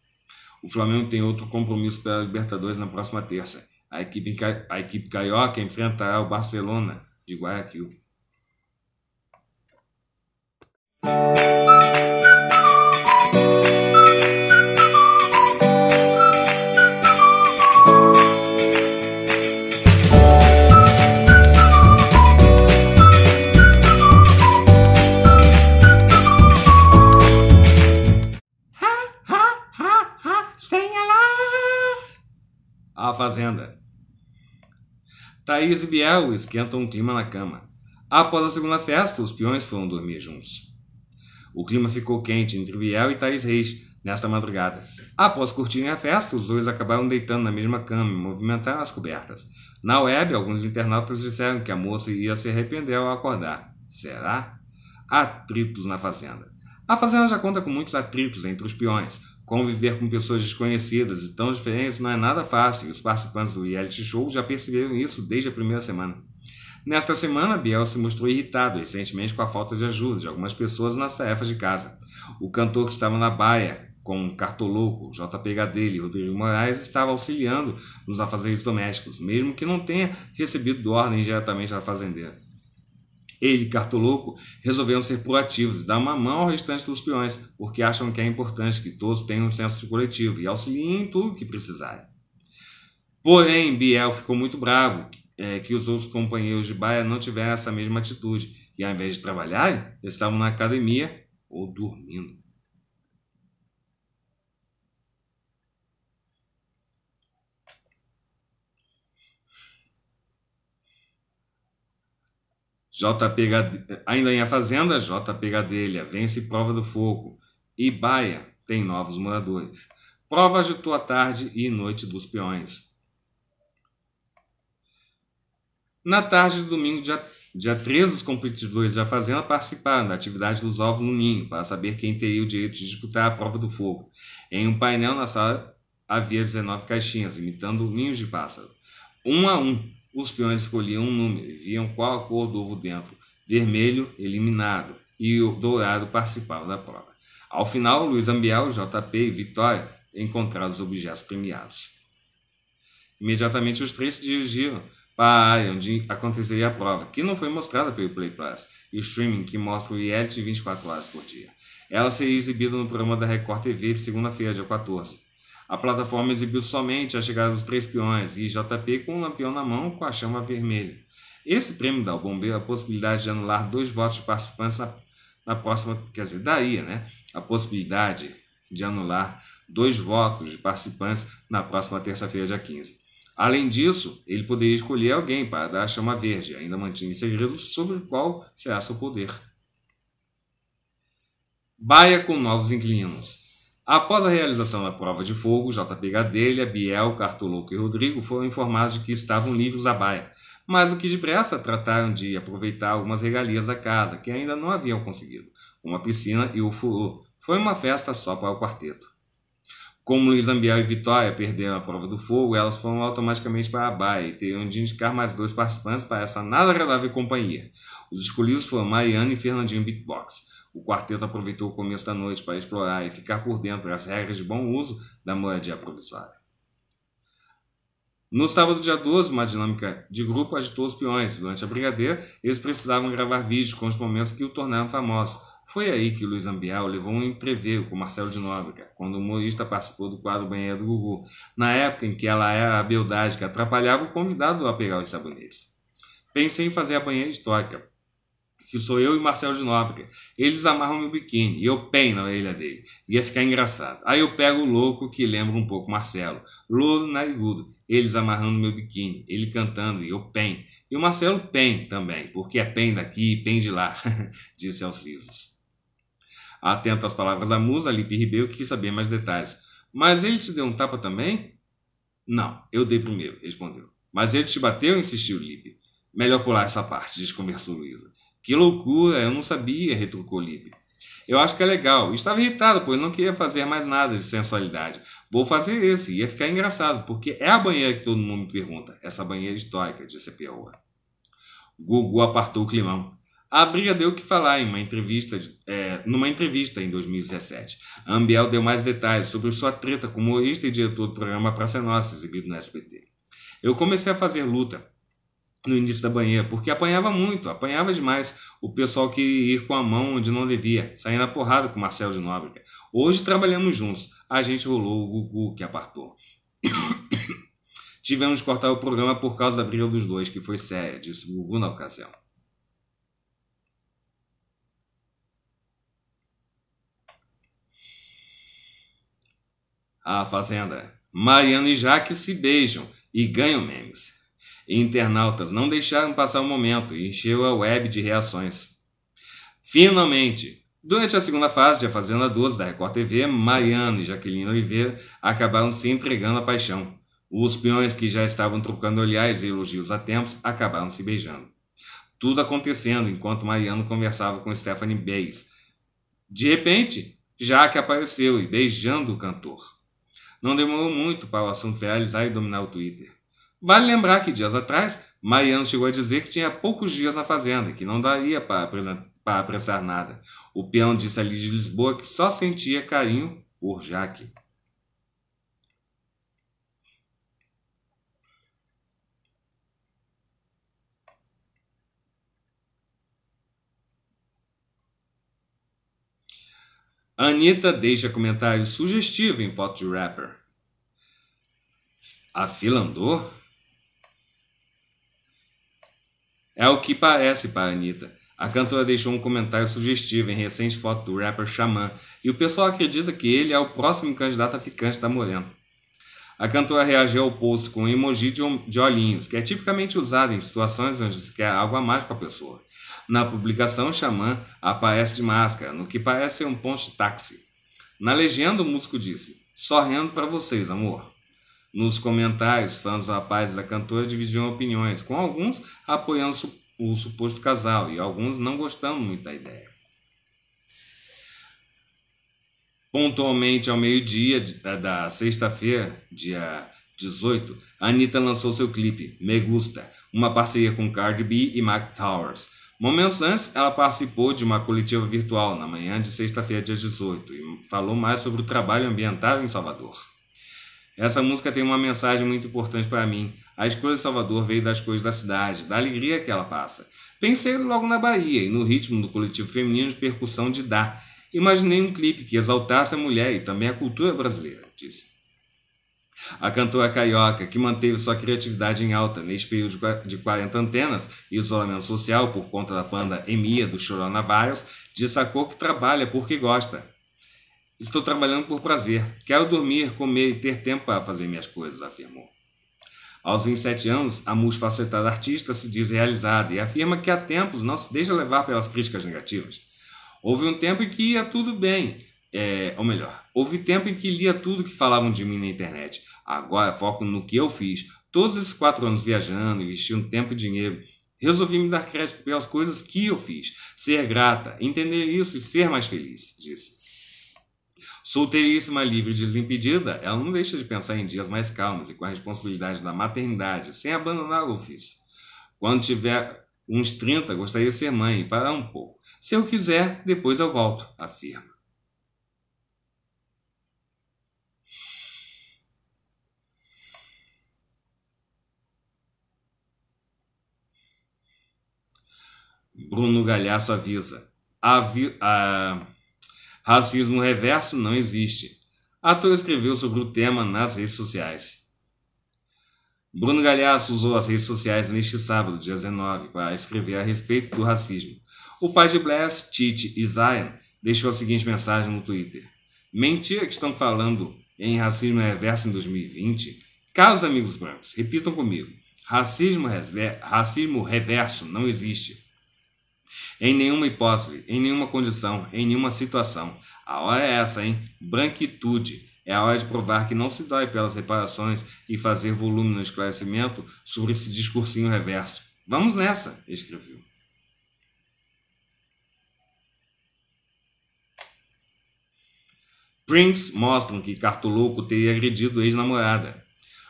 Speaker 1: O Flamengo tem outro compromisso pela Libertadores na próxima terça. A equipe, a equipe carioca enfrentará o Barcelona de Guayaquil. A Fazenda. Thaís e Biel esquentam um clima na cama. Após a segunda festa, os peões foram dormir juntos. O clima ficou quente entre Biel e Thaís Reis nesta madrugada. Após curtirem a festa, os dois acabaram deitando na mesma cama e movimentaram as cobertas. Na web, alguns internautas disseram que a moça ia se arrepender ao acordar. Será? Atritos na fazenda. A fazenda já conta com muitos atritos entre os peões. Conviver com pessoas desconhecidas e tão diferentes não é nada fácil, e os participantes do reality show já perceberam isso desde a primeira semana. Nesta semana, Biel se mostrou irritado recentemente com a falta de ajuda de algumas pessoas nas tarefas de casa. O cantor que estava na baia com Cartoloco, JP dele, e Rodrigo Moraes estava auxiliando nos afazeres domésticos, mesmo que não tenha recebido ordem diretamente da fazendeira. Ele, Cartoloco, é resolveram ser proativos e dar uma mão ao restante dos peões, porque acham que é importante que todos tenham um senso de coletivo e auxiliem em tudo que precisarem. Porém, Biel ficou muito bravo é, que os outros companheiros de Baia não tiveram essa mesma atitude e, ao invés de trabalharem, estavam na academia ou dormindo. JP ainda em A Fazenda, JP Gadelha vence Prova do Fogo. E Baia tem novos moradores. Prova agitou a tarde e noite dos peões. Na tarde de domingo, dia, dia 13, os competidores da Fazenda participaram da atividade dos ovos no ninho para saber quem teria o direito de disputar a prova do fogo. Em um painel na sala havia 19 caixinhas, imitando ninhos de pássaro. Um a um, os peões escolhiam um número e viam qual a cor do ovo dentro. Vermelho, eliminado, e o dourado participava da prova. Ao final, Luiz Ambiel, JP e Vitória encontraram os objetos premiados. Imediatamente os três se dirigiram para a área onde aconteceria a prova, que não foi mostrada pelo Play Plus, e o streaming que mostra o reality 24 horas por dia. Ela seria exibida no programa da Record TV de segunda-feira, dia 14. A plataforma exibiu somente a chegada dos três peões e JP com um lampião na mão com a chama vermelha. Esse prêmio dá ao bombeiro a possibilidade de anular dois votos de participantes na, na próxima, quer dizer, daria, né? A possibilidade de anular dois votos de participantes na próxima terça-feira, dia 15. Além disso, ele poderia escolher alguém para dar a chama verde, ainda mantinha em segredo sobre qual será seu poder. Baia com novos inquilinos. Após a realização da prova de fogo, JP Gadelha, Biel, Cartolouco e Rodrigo foram informados de que estavam livres à baia, mas o que depressa trataram de aproveitar algumas regalias da casa que ainda não haviam conseguido, como a piscina e o furô. Foi uma festa só para o quarteto. Como Luiz Ambiel e Vitória perderam a prova do fogo, elas foram automaticamente para a baia e teriam de indicar mais dois participantes para essa nada agradável companhia. Os escolhidos foram Mariana e Fernandinho Beatbox. O quarteto aproveitou o começo da noite para explorar e ficar por dentro das regras de bom uso da moradia provisória. No sábado, dia 12, uma dinâmica de grupo agitou os peões. Durante a brigadeira, eles precisavam gravar vídeos com os momentos que o tornaram famosos. Foi aí que Luiz Ambiel levou um entreveiro com Marcelo de Nóbrega, quando o humorista participou do quadro Banheiro do Gugu, na época em que ela era a beldade que atrapalhava o convidado a pegar os sabonetes. Pensei em fazer a banheira histórica, que sou eu e Marcelo de Nóbrega. Eles amarram meu biquíni e eu peino a orelha dele. Ia ficar engraçado. Aí eu pego o louco que lembra um pouco Marcelo. Louro narigudo. Eles amarrando meu biquíni, ele cantando e eu pen. E o Marcelo pen também, porque é pen daqui e pen de lá, <laughs> disse Alcisos. Atento às palavras da musa, Lipe Ribeiro quis saber mais detalhes. Mas ele te deu um tapa também? Não, eu dei primeiro, respondeu. Mas ele te bateu, insistiu Lipe. Melhor pular essa parte, desconversou Luísa. Que loucura, eu não sabia, retrucou Libby. Eu acho que é legal. Estava irritado, pois não queria fazer mais nada de sensualidade. Vou fazer esse, ia ficar engraçado, porque é a banheira que todo mundo me pergunta. Essa banheira histórica, disse a Peoa. Gugu apartou o climão. A briga deu o que falar em uma entrevista, é, numa entrevista em 2017. A Ambiel deu mais detalhes sobre sua treta como humorista e diretor do programa Praça Nossa, exibido no SBT. Eu comecei a fazer luta, no início da banheira, porque apanhava muito, apanhava demais o pessoal que ir com a mão onde não devia, saindo a porrada com o Marcelo de Nóbrega. Hoje trabalhamos juntos, a gente rolou o Gugu que apartou. Tivemos que cortar o programa por causa da briga dos dois, que foi séria, disse o Gugu na ocasião. A ah, Fazenda. Mariana e Jaque se beijam e ganham memes e internautas não deixaram passar o momento e encheu a web de reações. Finalmente, durante a segunda fase de A Fazenda 12 da Record TV, Mariano e Jaqueline Oliveira acabaram se entregando à paixão. Os peões que já estavam trocando olhares e elogios a tempos acabaram se beijando. Tudo acontecendo enquanto Mariano conversava com Stephanie Bays. De repente, Jaque apareceu e beijando o cantor. Não demorou muito para o assunto realizar e dominar o Twitter. Vale lembrar que dias atrás, Mariano chegou a dizer que tinha poucos dias na fazenda, que não daria para apressar nada. O peão disse ali de Lisboa que só sentia carinho por Jaque. Anitta deixa comentário sugestivo em foto de rapper. A fila andou? É o que parece para Anitta. A cantora deixou um comentário sugestivo em recente foto do rapper Xamã, e o pessoal acredita que ele é o próximo candidato a ficante da Morena. A cantora reagiu ao post com um emoji de olhinhos, que é tipicamente usado em situações onde se quer algo a mais com a pessoa. Na publicação, Xamã aparece de máscara, no que parece ser um ponte táxi. Na legenda, o músico disse: Sorrendo para vocês, amor. Nos comentários, fãs rapazes da cantora dividiam opiniões, com alguns apoiando o suposto casal e alguns não gostando muito da ideia. Pontualmente ao meio-dia da sexta-feira, dia 18, Anitta lançou seu clipe Me Gusta, uma parceria com Cardi B e Mac Towers. Momentos antes, ela participou de uma coletiva virtual na manhã de sexta-feira, dia 18, e falou mais sobre o trabalho ambiental em Salvador. Essa música tem uma mensagem muito importante para mim. A escolha de Salvador veio das coisas da cidade, da alegria que ela passa. Pensei logo na Bahia e no ritmo do coletivo feminino de percussão de Dá. Imaginei um clipe que exaltasse a mulher e também a cultura brasileira, disse. A cantora carioca, que manteve sua criatividade em alta neste período de 40 antenas e isolamento social por conta da banda Emia do Chorona Biles, destacou que trabalha porque gosta, Estou trabalhando por prazer. Quero dormir, comer e ter tempo para fazer minhas coisas, afirmou. Aos 27 anos, a multifacetada artista se diz realizada e afirma que há tempos não se deixa levar pelas críticas negativas. Houve um tempo em que ia tudo bem, é, ou melhor, houve tempo em que lia tudo que falavam de mim na internet. Agora foco no que eu fiz. Todos esses quatro anos viajando, investindo tempo e dinheiro, resolvi me dar crédito pelas coisas que eu fiz, ser grata, entender isso e ser mais feliz, disse. Solteiríssima livre e desimpedida, ela não deixa de pensar em dias mais calmos e com a responsabilidade da maternidade, sem abandonar o ofício. Quando tiver uns 30, gostaria de ser mãe e parar um pouco. Se eu quiser, depois eu volto, afirma. Bruno Galhaço avisa. a Racismo reverso não existe. Ator escreveu sobre o tema nas redes sociais. Bruno Galhaço usou as redes sociais neste sábado, dia 19, para escrever a respeito do racismo. O pai de Bless, Tite e Zion deixou a seguinte mensagem no Twitter: Mentira que estão falando em racismo reverso em 2020. Caros amigos brancos, repitam comigo: racismo, racismo reverso não existe. Em nenhuma hipótese, em nenhuma condição, em nenhuma situação. A hora é essa, hein? Branquitude. É a hora de provar que não se dói pelas reparações e fazer volume no esclarecimento sobre esse discursinho reverso. Vamos nessa, escreveu. Prints mostram que Cartoloco teria agredido ex-namorada.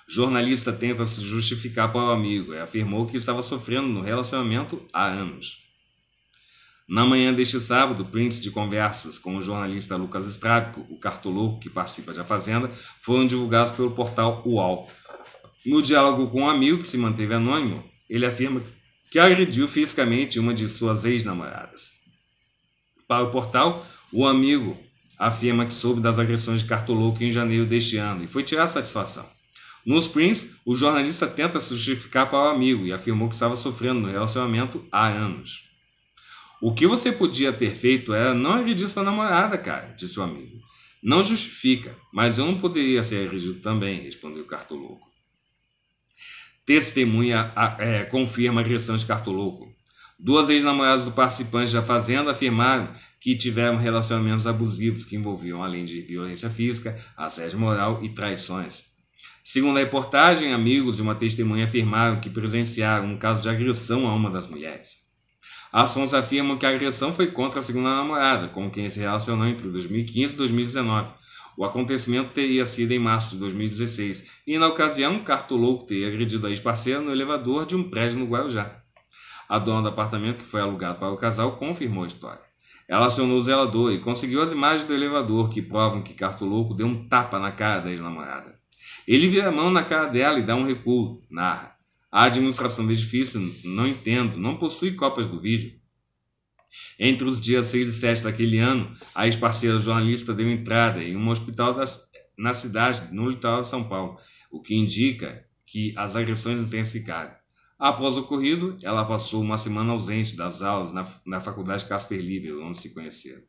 Speaker 1: Jornalista tenta se justificar para o amigo e afirmou que estava sofrendo no relacionamento há anos. Na manhã deste sábado, prints de conversas com o jornalista Lucas Estrábico, o cartoloco que participa da Fazenda, foram divulgados pelo portal UOL. No diálogo com um amigo que se manteve anônimo, ele afirma que agrediu fisicamente uma de suas ex-namoradas. Para o portal, o amigo afirma que soube das agressões de cartoloco em janeiro deste ano e foi tirar satisfação. Nos prints, o jornalista tenta se justificar para o amigo e afirmou que estava sofrendo no relacionamento há anos. O que você podia ter feito era é, não agredir sua namorada, cara, disse o amigo. Não justifica, mas eu não poderia ser agredido também, respondeu o cartoloco. Testemunha é, confirma a agressão de cartoloco. Duas ex-namoradas do participante da Fazenda afirmaram que tiveram relacionamentos abusivos que envolviam, além de violência física, assédio moral e traições. Segundo a reportagem, amigos e uma testemunha afirmaram que presenciaram um caso de agressão a uma das mulheres. Assuntos afirmam que a agressão foi contra a segunda namorada, com quem se relacionou entre 2015 e 2019. O acontecimento teria sido em março de 2016 e, na ocasião, Cartoloco teria agredido a ex-parceira no elevador de um prédio no Guarujá. A dona do apartamento que foi alugado para o casal confirmou a história. Ela acionou o zelador e conseguiu as imagens do elevador que provam que Cartoloco deu um tapa na cara da ex-namorada. Ele vira a mão na cara dela e dá um recuo, narra. A administração do edifício, não entendo, não possui cópias do vídeo. Entre os dias 6 e 7 daquele ano, a ex-parceira jornalista deu entrada em um hospital das, na cidade, no litoral de São Paulo, o que indica que as agressões intensificaram. Após o ocorrido, ela passou uma semana ausente das aulas na, na Faculdade Casper Libre, onde se conheceram.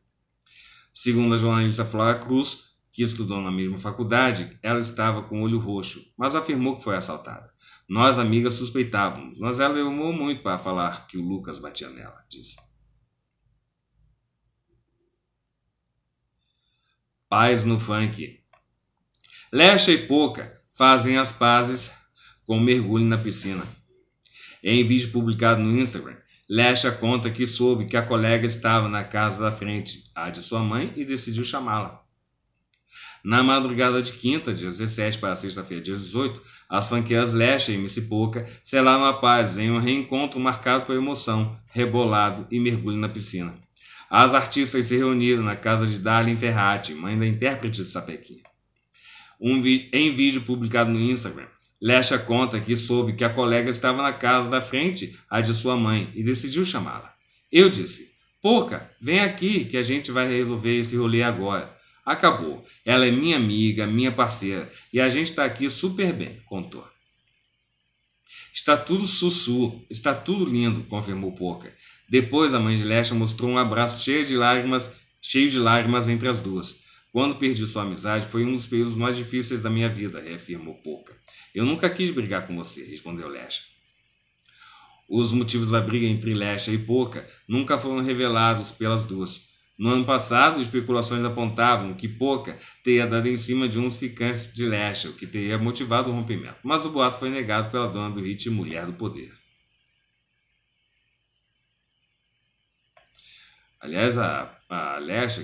Speaker 1: Segundo a jornalista Flora Cruz, que estudou na mesma faculdade, ela estava com o olho roxo, mas afirmou que foi assaltada. Nós, amigas, suspeitávamos, mas ela demorou muito para falar que o Lucas batia nela, disse. Paz no funk. Lecha e Poca fazem as pazes com mergulho na piscina. Em vídeo publicado no Instagram, Lecha conta que soube que a colega estava na casa da frente, a de sua mãe, e decidiu chamá-la. Na madrugada de quinta, dia 17 para sexta-feira, dia 18, as franquias Lecha e Missipoca selaram a paz em um reencontro marcado por emoção, rebolado e mergulho na piscina. As artistas se reuniram na casa de Darlene Ferrati, mãe da intérprete de Sapequinha. Um em vídeo publicado no Instagram, Lecha conta que soube que a colega estava na casa da frente à de sua mãe e decidiu chamá-la. Eu disse: Pouca, vem aqui que a gente vai resolver esse rolê agora. Acabou. Ela é minha amiga, minha parceira, e a gente está aqui super bem, contou. Está tudo sussu, está tudo lindo, confirmou Poca. Depois a mãe de Lesha mostrou um abraço cheio de lágrimas, cheio de lágrimas entre as duas. Quando perdi sua amizade, foi um dos períodos mais difíceis da minha vida, reafirmou Poca. Eu nunca quis brigar com você, respondeu Lesha. Os motivos da briga entre Lesha e Poca nunca foram revelados pelas duas. No ano passado, especulações apontavam que Poca teria dado em cima de um ficante de Leste, o que teria motivado o rompimento, mas o boato foi negado pela dona do hit Mulher do Poder. Aliás, a, a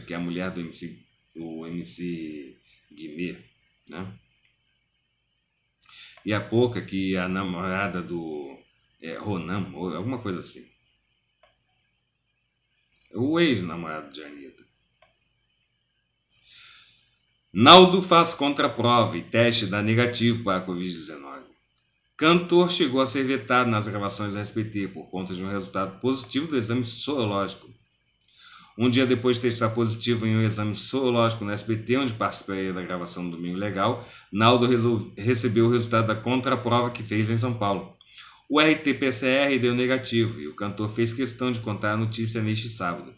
Speaker 1: que é a mulher do MC, do MC Guimê, né? E a Poca, que é a namorada do é, Ronan, alguma coisa assim o ex-namorado de Anitta. Naldo faz contraprova e teste dá negativo para a Covid-19. Cantor chegou a ser vetado nas gravações da SBT por conta de um resultado positivo do exame sorológico. Um dia depois de testar positivo em um exame sorológico na SBT, onde participaria da gravação do Domingo Legal, Naldo recebeu o resultado da contraprova que fez em São Paulo. O RT-PCR deu negativo e o cantor fez questão de contar a notícia neste sábado.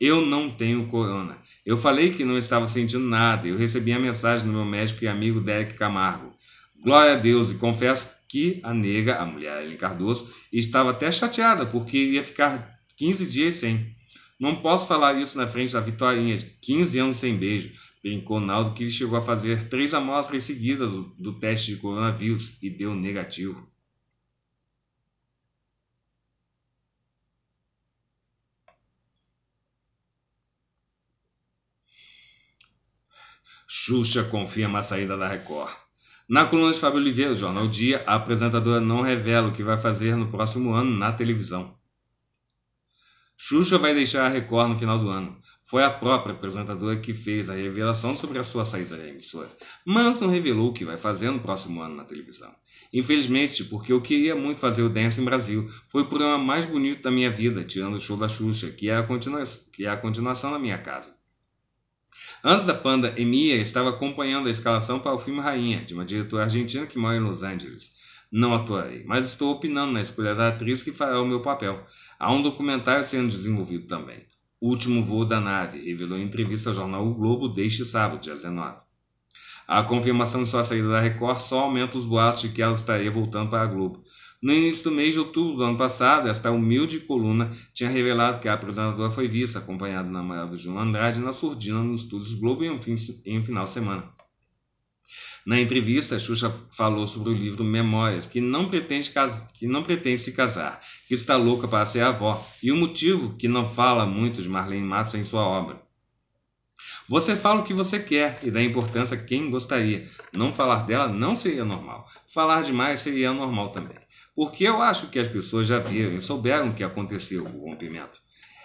Speaker 1: Eu não tenho corona. Eu falei que não estava sentindo nada. Eu recebi a mensagem do meu médico e amigo Derek Camargo. Glória a Deus e confesso que a nega, a mulher Ellen Cardoso, estava até chateada porque ia ficar 15 dias sem. Não posso falar isso na frente da Vitorinha, de 15 anos sem beijo. Brincou Naldo que chegou a fazer três amostras seguidas do, do teste de coronavírus e deu negativo. Xuxa confirma a saída da Record. Na coluna de Fábio Oliveira, Jornal Dia, a apresentadora não revela o que vai fazer no próximo ano na televisão. Xuxa vai deixar a Record no final do ano. Foi a própria apresentadora que fez a revelação sobre a sua saída da emissora, mas não revelou o que vai fazer no próximo ano na televisão. Infelizmente, porque eu queria muito fazer o Dance em Brasil, foi o programa mais bonito da minha vida, tirando o show da Xuxa, que é a, continua que é a continuação da minha casa. Antes da Panda Emia, estava acompanhando a escalação para o filme Rainha, de uma diretora argentina que mora em Los Angeles. Não atuarei, mas estou opinando na escolha da atriz que fará o meu papel. Há um documentário sendo desenvolvido também. Último voo da nave, revelou em entrevista ao jornal O Globo deste sábado, dia 19. A confirmação de sua saída da Record só aumenta os boatos de que ela estaria voltando para a Globo. No início do mês de outubro do ano passado, esta humilde coluna tinha revelado que a apresentadora foi vista, acompanhada do namorado de João Andrade, na surdina nos estúdios Globo em um, fim, em um final de semana. Na entrevista, Xuxa falou sobre o livro Memórias, que não, pretende que não pretende se casar, que está louca para ser avó, e o motivo que não fala muito de Marlene Matos em sua obra. Você fala o que você quer e dá importância a quem gostaria. Não falar dela não seria normal. Falar demais seria normal também. Porque eu acho que as pessoas já viram e souberam que aconteceu o rompimento.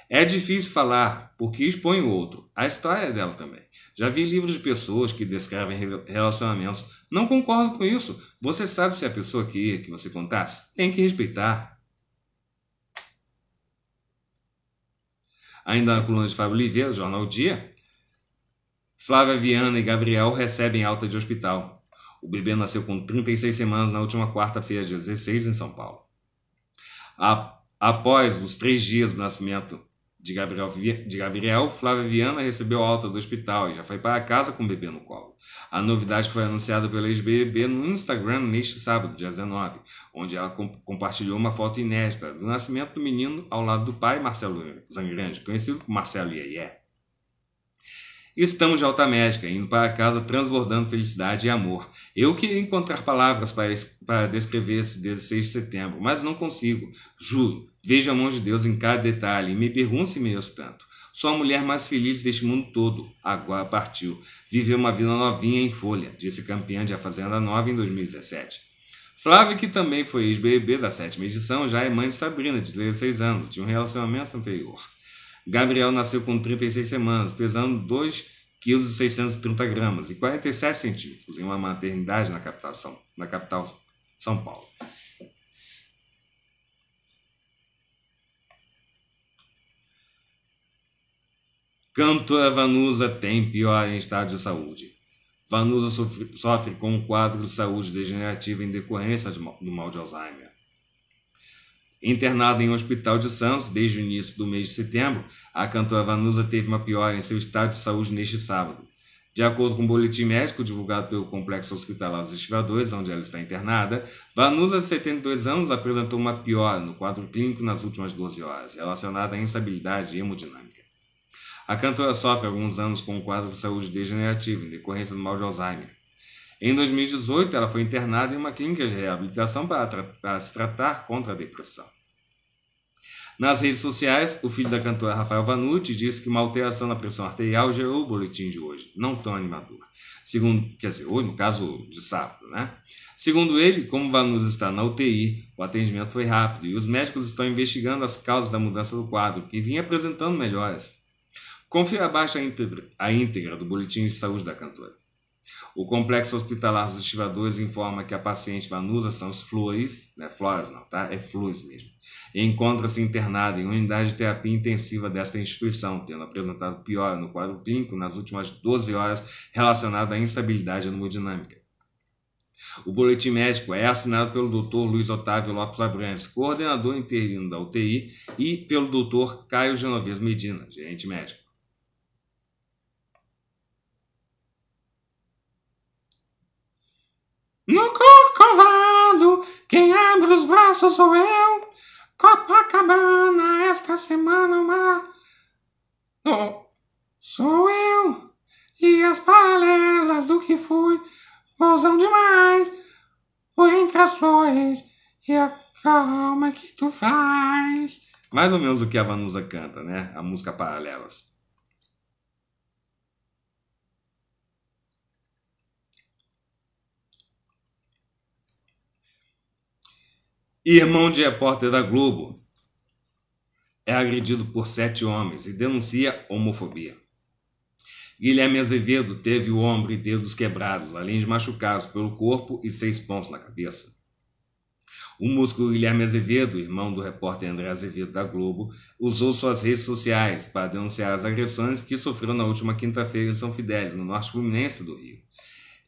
Speaker 1: É difícil falar, porque expõe o outro, a história é dela também. Já vi livros de pessoas que descrevem relacionamentos. Não concordo com isso. Você sabe se a pessoa queria que você contasse? Tem que respeitar. Ainda na coluna de Fábio Oliveira, Jornal Dia, Flávia Viana e Gabriel recebem alta de hospital. O bebê nasceu com 36 semanas na última quarta-feira, dia 16, em São Paulo. após os três dias do nascimento de Gabriel, de Gabriel, Flávia Viana recebeu alta do hospital e já foi para casa com o bebê no colo. A novidade foi anunciada pela ex-BBB no Instagram neste sábado, dia 19, onde ela comp compartilhou uma foto inédita do nascimento do menino ao lado do pai, Marcelo Zangrande, conhecido como Marcelo Yeye. Estamos de alta médica, indo para casa transbordando felicidade e amor. Eu queria encontrar palavras para, para descrever esse 16 de setembro, mas não consigo. Juro, vejo a mão de Deus em cada detalhe e me pergunto se mereço tanto. Sou a mulher mais feliz deste mundo todo. Agora partiu. Viveu uma vida novinha em folha, disse campeã de A Fazenda Nova em 2017. Flávia, que também foi ex-BBB da sétima edição, já é mãe de Sabrina, de 16 anos, de um relacionamento anterior. Gabriel nasceu com 36 semanas, pesando 2,630 kg e 47 centímetros, em uma maternidade na capital São, na capital São Paulo. Cantora é Vanusa tem pior em estado de saúde. Vanusa sofre, sofre com um quadro de saúde degenerativa em decorrência do mal de Alzheimer. Internada em um hospital de Santos desde o início do mês de setembro, a cantora Vanusa teve uma piora em seu estado de saúde neste sábado. De acordo com o boletim médico divulgado pelo Complexo Hospitalar dos Estivadores, onde ela está internada, Vanusa, de 72 anos, apresentou uma piora no quadro clínico nas últimas 12 horas, relacionada à instabilidade hemodinâmica. A cantora sofre há alguns anos com um quadro de saúde degenerativo em decorrência do mal de Alzheimer. Em 2018, ela foi internada em uma clínica de reabilitação para, para se tratar contra a depressão. Nas redes sociais, o filho da cantora Rafael Vanucci disse que uma alteração na pressão arterial gerou o boletim de hoje, não tão animador. Segundo, quer dizer, hoje, no caso de sábado, né? Segundo ele, como Vanucci está na UTI, o atendimento foi rápido e os médicos estão investigando as causas da mudança do quadro, que vinha apresentando melhores Confira abaixo a íntegra, a íntegra do boletim de saúde da cantora. O complexo hospitalar dos estivadores informa que a paciente Vanusa Santos Flores, né, Flores não, tá? É Flores mesmo, encontra-se internada em unidade de terapia intensiva desta instituição, tendo apresentado pior no quadro clínico nas últimas 12 horas relacionada à instabilidade hemodinâmica. O boletim médico é assinado pelo Dr. Luiz Otávio Lopes Abrantes, coordenador interino da UTI, e pelo Dr. Caio Genovese Medina, gerente médico.
Speaker 2: No Corcovado, quem abre os braços sou eu. Copacabana, esta semana uma... Não, sou eu. E as paralelas do que fui usam demais. Por entre as flores e a calma que tu faz.
Speaker 1: Mais ou menos o que a Vanusa canta, né? A música Paralelas. irmão de repórter da Globo, é agredido por sete homens e denuncia homofobia. Guilherme Azevedo teve o ombro e dedos quebrados, além de machucados pelo corpo e seis pontos na cabeça. O músico Guilherme Azevedo, irmão do repórter André Azevedo da Globo, usou suas redes sociais para denunciar as agressões que sofreu na última quinta-feira em São Fidélis, no norte fluminense do Rio.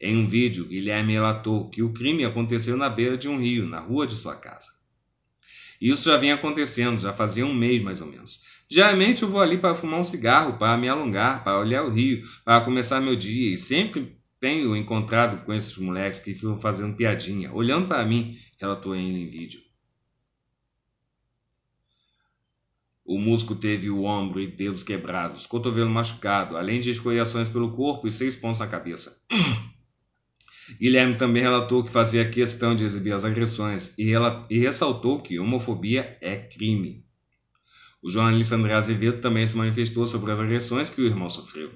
Speaker 1: Em um vídeo, Guilherme relatou que o crime aconteceu na beira de um rio, na rua de sua casa. Isso já vinha acontecendo, já fazia um mês mais ou menos. Diariamente eu vou ali para fumar um cigarro, para me alongar, para olhar o rio, para começar meu dia e sempre tenho encontrado com esses moleques que ficam fazendo piadinha, olhando para mim, relatou ele em vídeo. O músico teve o ombro e dedos quebrados, cotovelo machucado, além de escoriações pelo corpo e seis pontos na cabeça. <clears throat> Guilherme também relatou que fazia questão de exibir as agressões e, e ressaltou que homofobia é crime. O jornalista André Azevedo também se manifestou sobre as agressões que o irmão sofreu.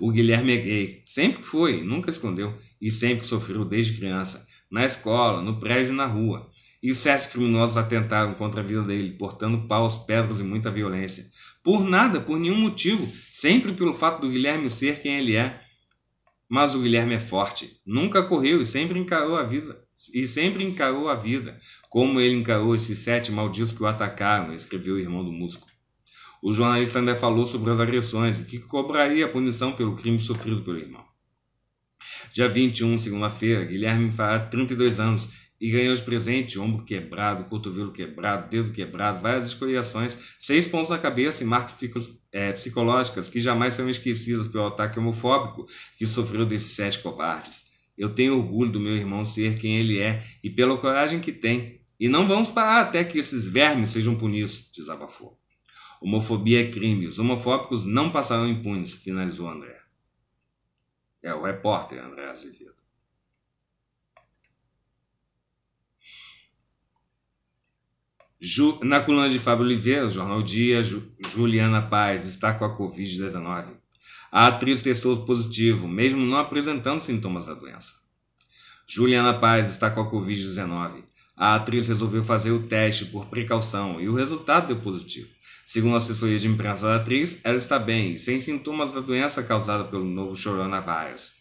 Speaker 1: O Guilherme é gay, sempre foi, nunca escondeu e sempre sofreu desde criança, na escola, no prédio e na rua. E sete criminosos atentaram contra a vida dele, portando paus, pedras e muita violência. Por nada, por nenhum motivo, sempre pelo fato do Guilherme ser quem ele é mas o Guilherme é forte, nunca correu e sempre encarou a vida. E sempre encarou a vida, como ele encarou esses sete malditos que o atacaram, escreveu o irmão do músico. O jornalista ainda falou sobre as agressões e que cobraria a punição pelo crime sofrido pelo irmão. Dia 21, segunda-feira, Guilherme fará 32 anos e ganhou de presente ombro quebrado, cotovelo quebrado, dedo quebrado, várias escoriações, seis pontos na cabeça e marcas é, psicológicas que jamais serão esquecidas pelo ataque homofóbico que sofreu desses sete covardes. Eu tenho orgulho do meu irmão ser quem ele é e pela coragem que tem. E não vamos parar até que esses vermes sejam punidos, desabafou. Homofobia é crime, os homofóbicos não passarão impunes, finalizou André. É o repórter André Azevedo. Ju, na coluna de Fábio Oliveira, Jornal Dia, Ju, Juliana Paz está com a Covid-19. A atriz testou positivo, mesmo não apresentando sintomas da doença. Juliana Paz está com a Covid-19. A atriz resolveu fazer o teste por precaução e o resultado deu positivo. Segundo a assessoria de imprensa da atriz, ela está bem e sem sintomas da doença causada pelo novo coronavírus.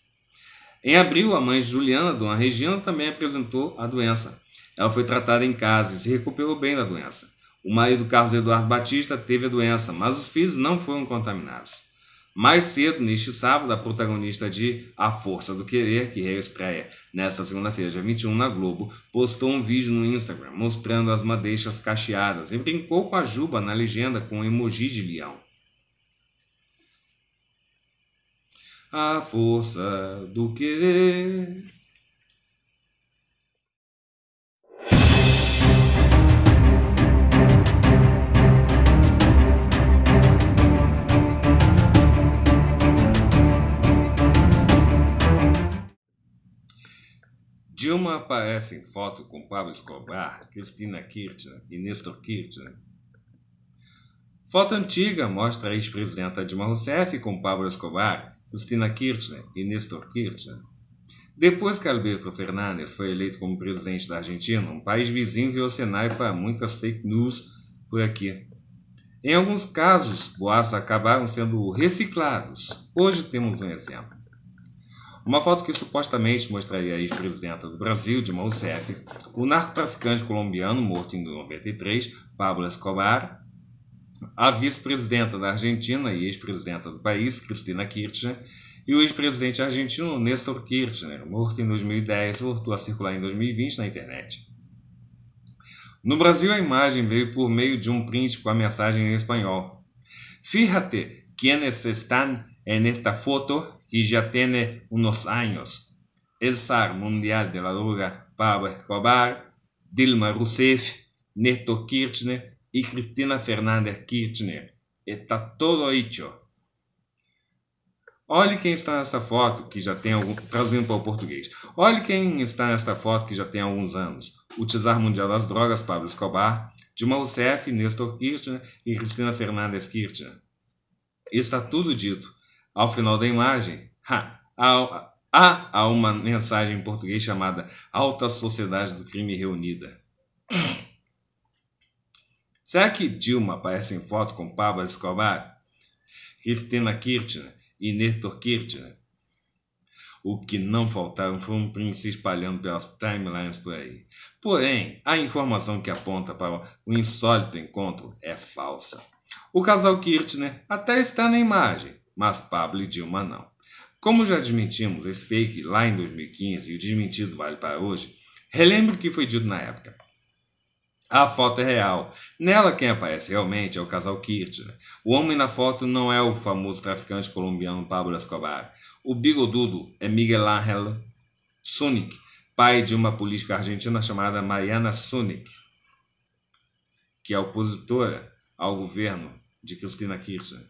Speaker 1: Em abril, a mãe de Juliana, Dona Regina, também apresentou a doença. Ela foi tratada em casa e se recuperou bem da doença. O marido Carlos Eduardo Batista teve a doença, mas os filhos não foram contaminados. Mais cedo, neste sábado, a protagonista de A Força do Querer, que reestreia nesta segunda-feira, dia 21, na Globo, postou um vídeo no Instagram mostrando as madeixas cacheadas e brincou com a juba na legenda com um emoji de leão. A força do querer Dilma aparece em foto com Pablo Escobar, Cristina Kirchner e Nestor Kirchner. Foto antiga mostra a ex-presidenta Dilma Rousseff com Pablo Escobar, Cristina Kirchner e Nestor Kirchner. Depois que Alberto Fernandes foi eleito como presidente da Argentina, um país vizinho viu cenário para muitas fake news por aqui. Em alguns casos, boatos acabaram sendo reciclados. Hoje temos um exemplo. Uma foto que supostamente mostraria a ex-presidenta do Brasil, Dilma Rousseff, o narcotraficante colombiano morto em 93, Pablo Escobar, a vice-presidenta da Argentina e ex-presidenta do país, Cristina Kirchner, e o ex-presidente argentino Néstor Kirchner, morto em 2010, voltou a circular em 2020 na internet. No Brasil, a imagem veio por meio de um print com a mensagem em espanhol. Fíjate quiénes están en esta foto que ya tiene unos años. El zar mundial de la droga Pablo Escobar, Dilma Rousseff, Neto Kirchner y Cristina Fernández Kirchner. Está todo hecho. Olhe quem está nesta foto que já tem algum... traduzindo para o português. Olhe quem está nesta foto que já tem alguns anos. O Tsar Mundial das Drogas, Pablo Escobar, Dilma Rousseff, Néstor Kirchner e Cristina Fernandes Kirchner. Está tudo dito. Ao final da imagem, há, há, uma mensagem em português chamada Alta Sociedade do Crime Reunida. Será que Dilma aparece em foto com Pablo Escobar, Cristina Kirchner e Néstor Kirchner? O que não faltaram foram prints príncipe espalhando pelas timelines por aí. Porém, a informação que aponta para o insólito encontro é falsa. O casal Kirchner até está na imagem, mas Pablo e Dilma não. Como já admitimos, esse fake lá em 2015 e o desmentido vale para hoje, relembre o que foi dito na época. A foto é real. Nela, quem aparece realmente é o casal Kirchner. O homem na foto não é o famoso traficante colombiano Pablo Escobar. O bigodudo é Miguel Ángel Sunic, pai de uma política argentina chamada Mariana Sunic, que é opositora ao governo de Cristina Kirchner.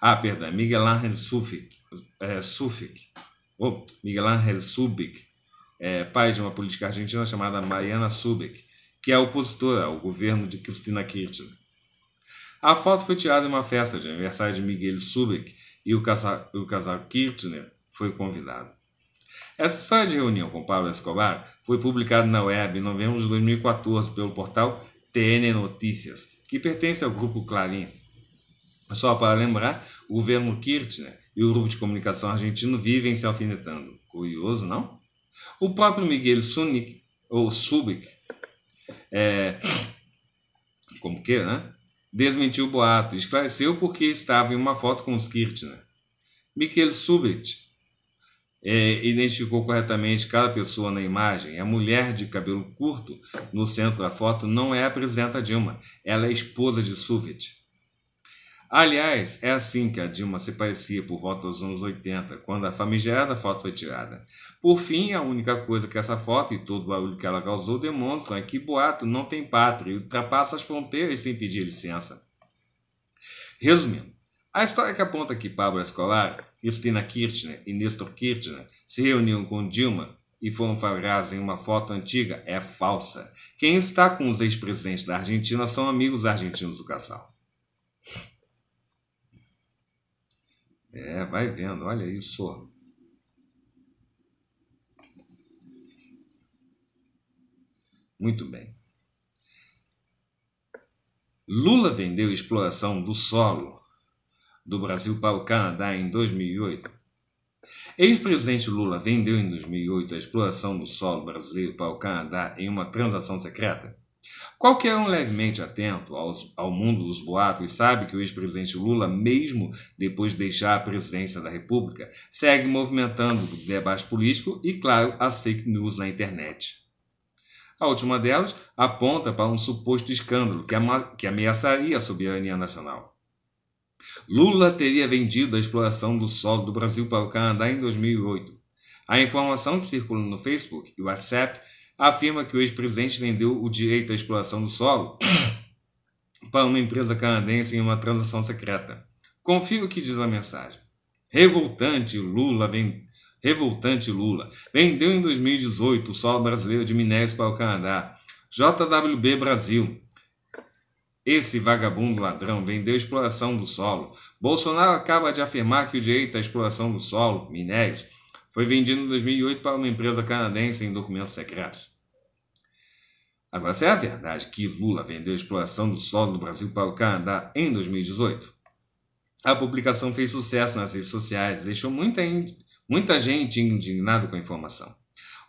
Speaker 1: Ah, perdão, Miguel Ángel Sufik, é, Sufik oh, Miguel Angel Subic, é, pai de uma política argentina chamada Mariana Subic, que é opositora ao governo de Cristina Kirchner. A foto foi tirada em uma festa de aniversário de Miguel Subic e o casal, o casal Kirchner foi convidado. Essa história de reunião com Pablo Escobar foi publicada na web em novembro de 2014 pelo portal TN Notícias, que pertence ao grupo Clarim só para lembrar, o governo Kirchner e o grupo de comunicação argentino vivem se alfinetando. Curioso, não? O próprio Miguel Sunik, ou Subic, é, <coughs> como que, é, né? Desmentiu o boato e esclareceu porque estava em uma foto com os Kirchner. Miguel Subic é, identificou corretamente cada pessoa na imagem. A mulher de cabelo curto no centro da foto não é a presidenta Dilma, ela é esposa de Subic. Aliás, é assim que a Dilma se parecia por volta dos anos 80, quando a famigerada foto foi tirada. Por fim, a única coisa que essa foto e todo o barulho que ela causou demonstram é que boato não tem pátria e ultrapassa as fronteiras sem pedir licença. Resumindo, a história que aponta que Pablo Escolar, Cristina Kirchner e Nestor Kirchner se reuniram com Dilma e foram flagrados em uma foto antiga é falsa. Quem está com os ex-presidentes da Argentina são amigos argentinos do casal. É, vai vendo, olha isso. Muito bem. Lula vendeu exploração do solo do Brasil para o Canadá em 2008. Ex-presidente Lula vendeu em 2008 a exploração do solo brasileiro para o Canadá em uma transação secreta Qualquer um levemente atento aos, ao mundo dos boatos sabe que o ex-presidente Lula, mesmo depois de deixar a presidência da República, segue movimentando o debate político e, claro, as fake news na internet. A última delas aponta para um suposto escândalo que, que ameaçaria a soberania nacional. Lula teria vendido a exploração do solo do Brasil para o Canadá em 2008. A informação que circula no Facebook e WhatsApp afirma que o ex-presidente vendeu o direito à exploração do solo <coughs> para uma empresa canadense em uma transação secreta. Confio o que diz a mensagem. Revoltante Lula, vem... Revoltante Lula vendeu em 2018 o solo brasileiro de minérios para o Canadá. JWB Brasil. Esse vagabundo ladrão vendeu exploração do solo. Bolsonaro acaba de afirmar que o direito à exploração do solo, minérios, foi vendido em 2008 para uma empresa canadense em documentos secretos. Agora, se é a verdade que Lula vendeu a exploração do solo do Brasil para o Canadá em 2018, a publicação fez sucesso nas redes sociais e deixou muita, muita gente indignada com a informação.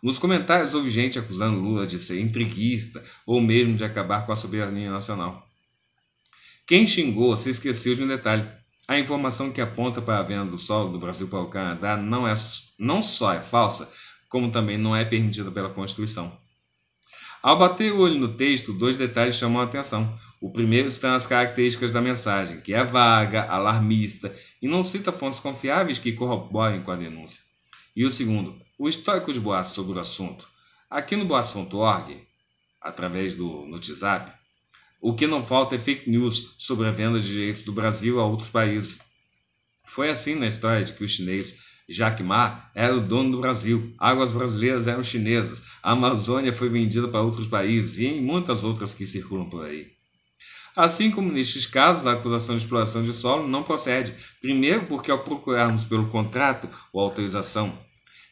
Speaker 1: Nos comentários houve gente acusando Lula de ser intriguista ou mesmo de acabar com a soberania nacional. Quem xingou se esqueceu de um detalhe. A informação que aponta para a venda do solo do Brasil para o Canadá não, é, não só é falsa, como também não é permitida pela Constituição. Ao bater o olho no texto, dois detalhes chamam a atenção. O primeiro está nas características da mensagem, que é vaga, alarmista e não cita fontes confiáveis que corroborem com a denúncia. E o segundo, o histórico de boatos sobre o assunto. Aqui no boatos.org, através do WhatsApp, o que não falta é fake news sobre a venda de direitos do Brasil a outros países. Foi assim na história de que o chinês Jacques Ma era o dono do Brasil, águas brasileiras eram chinesas, a Amazônia foi vendida para outros países e em muitas outras que circulam por aí. Assim como nestes casos, a acusação de exploração de solo não procede, primeiro porque ao procurarmos pelo contrato ou autorização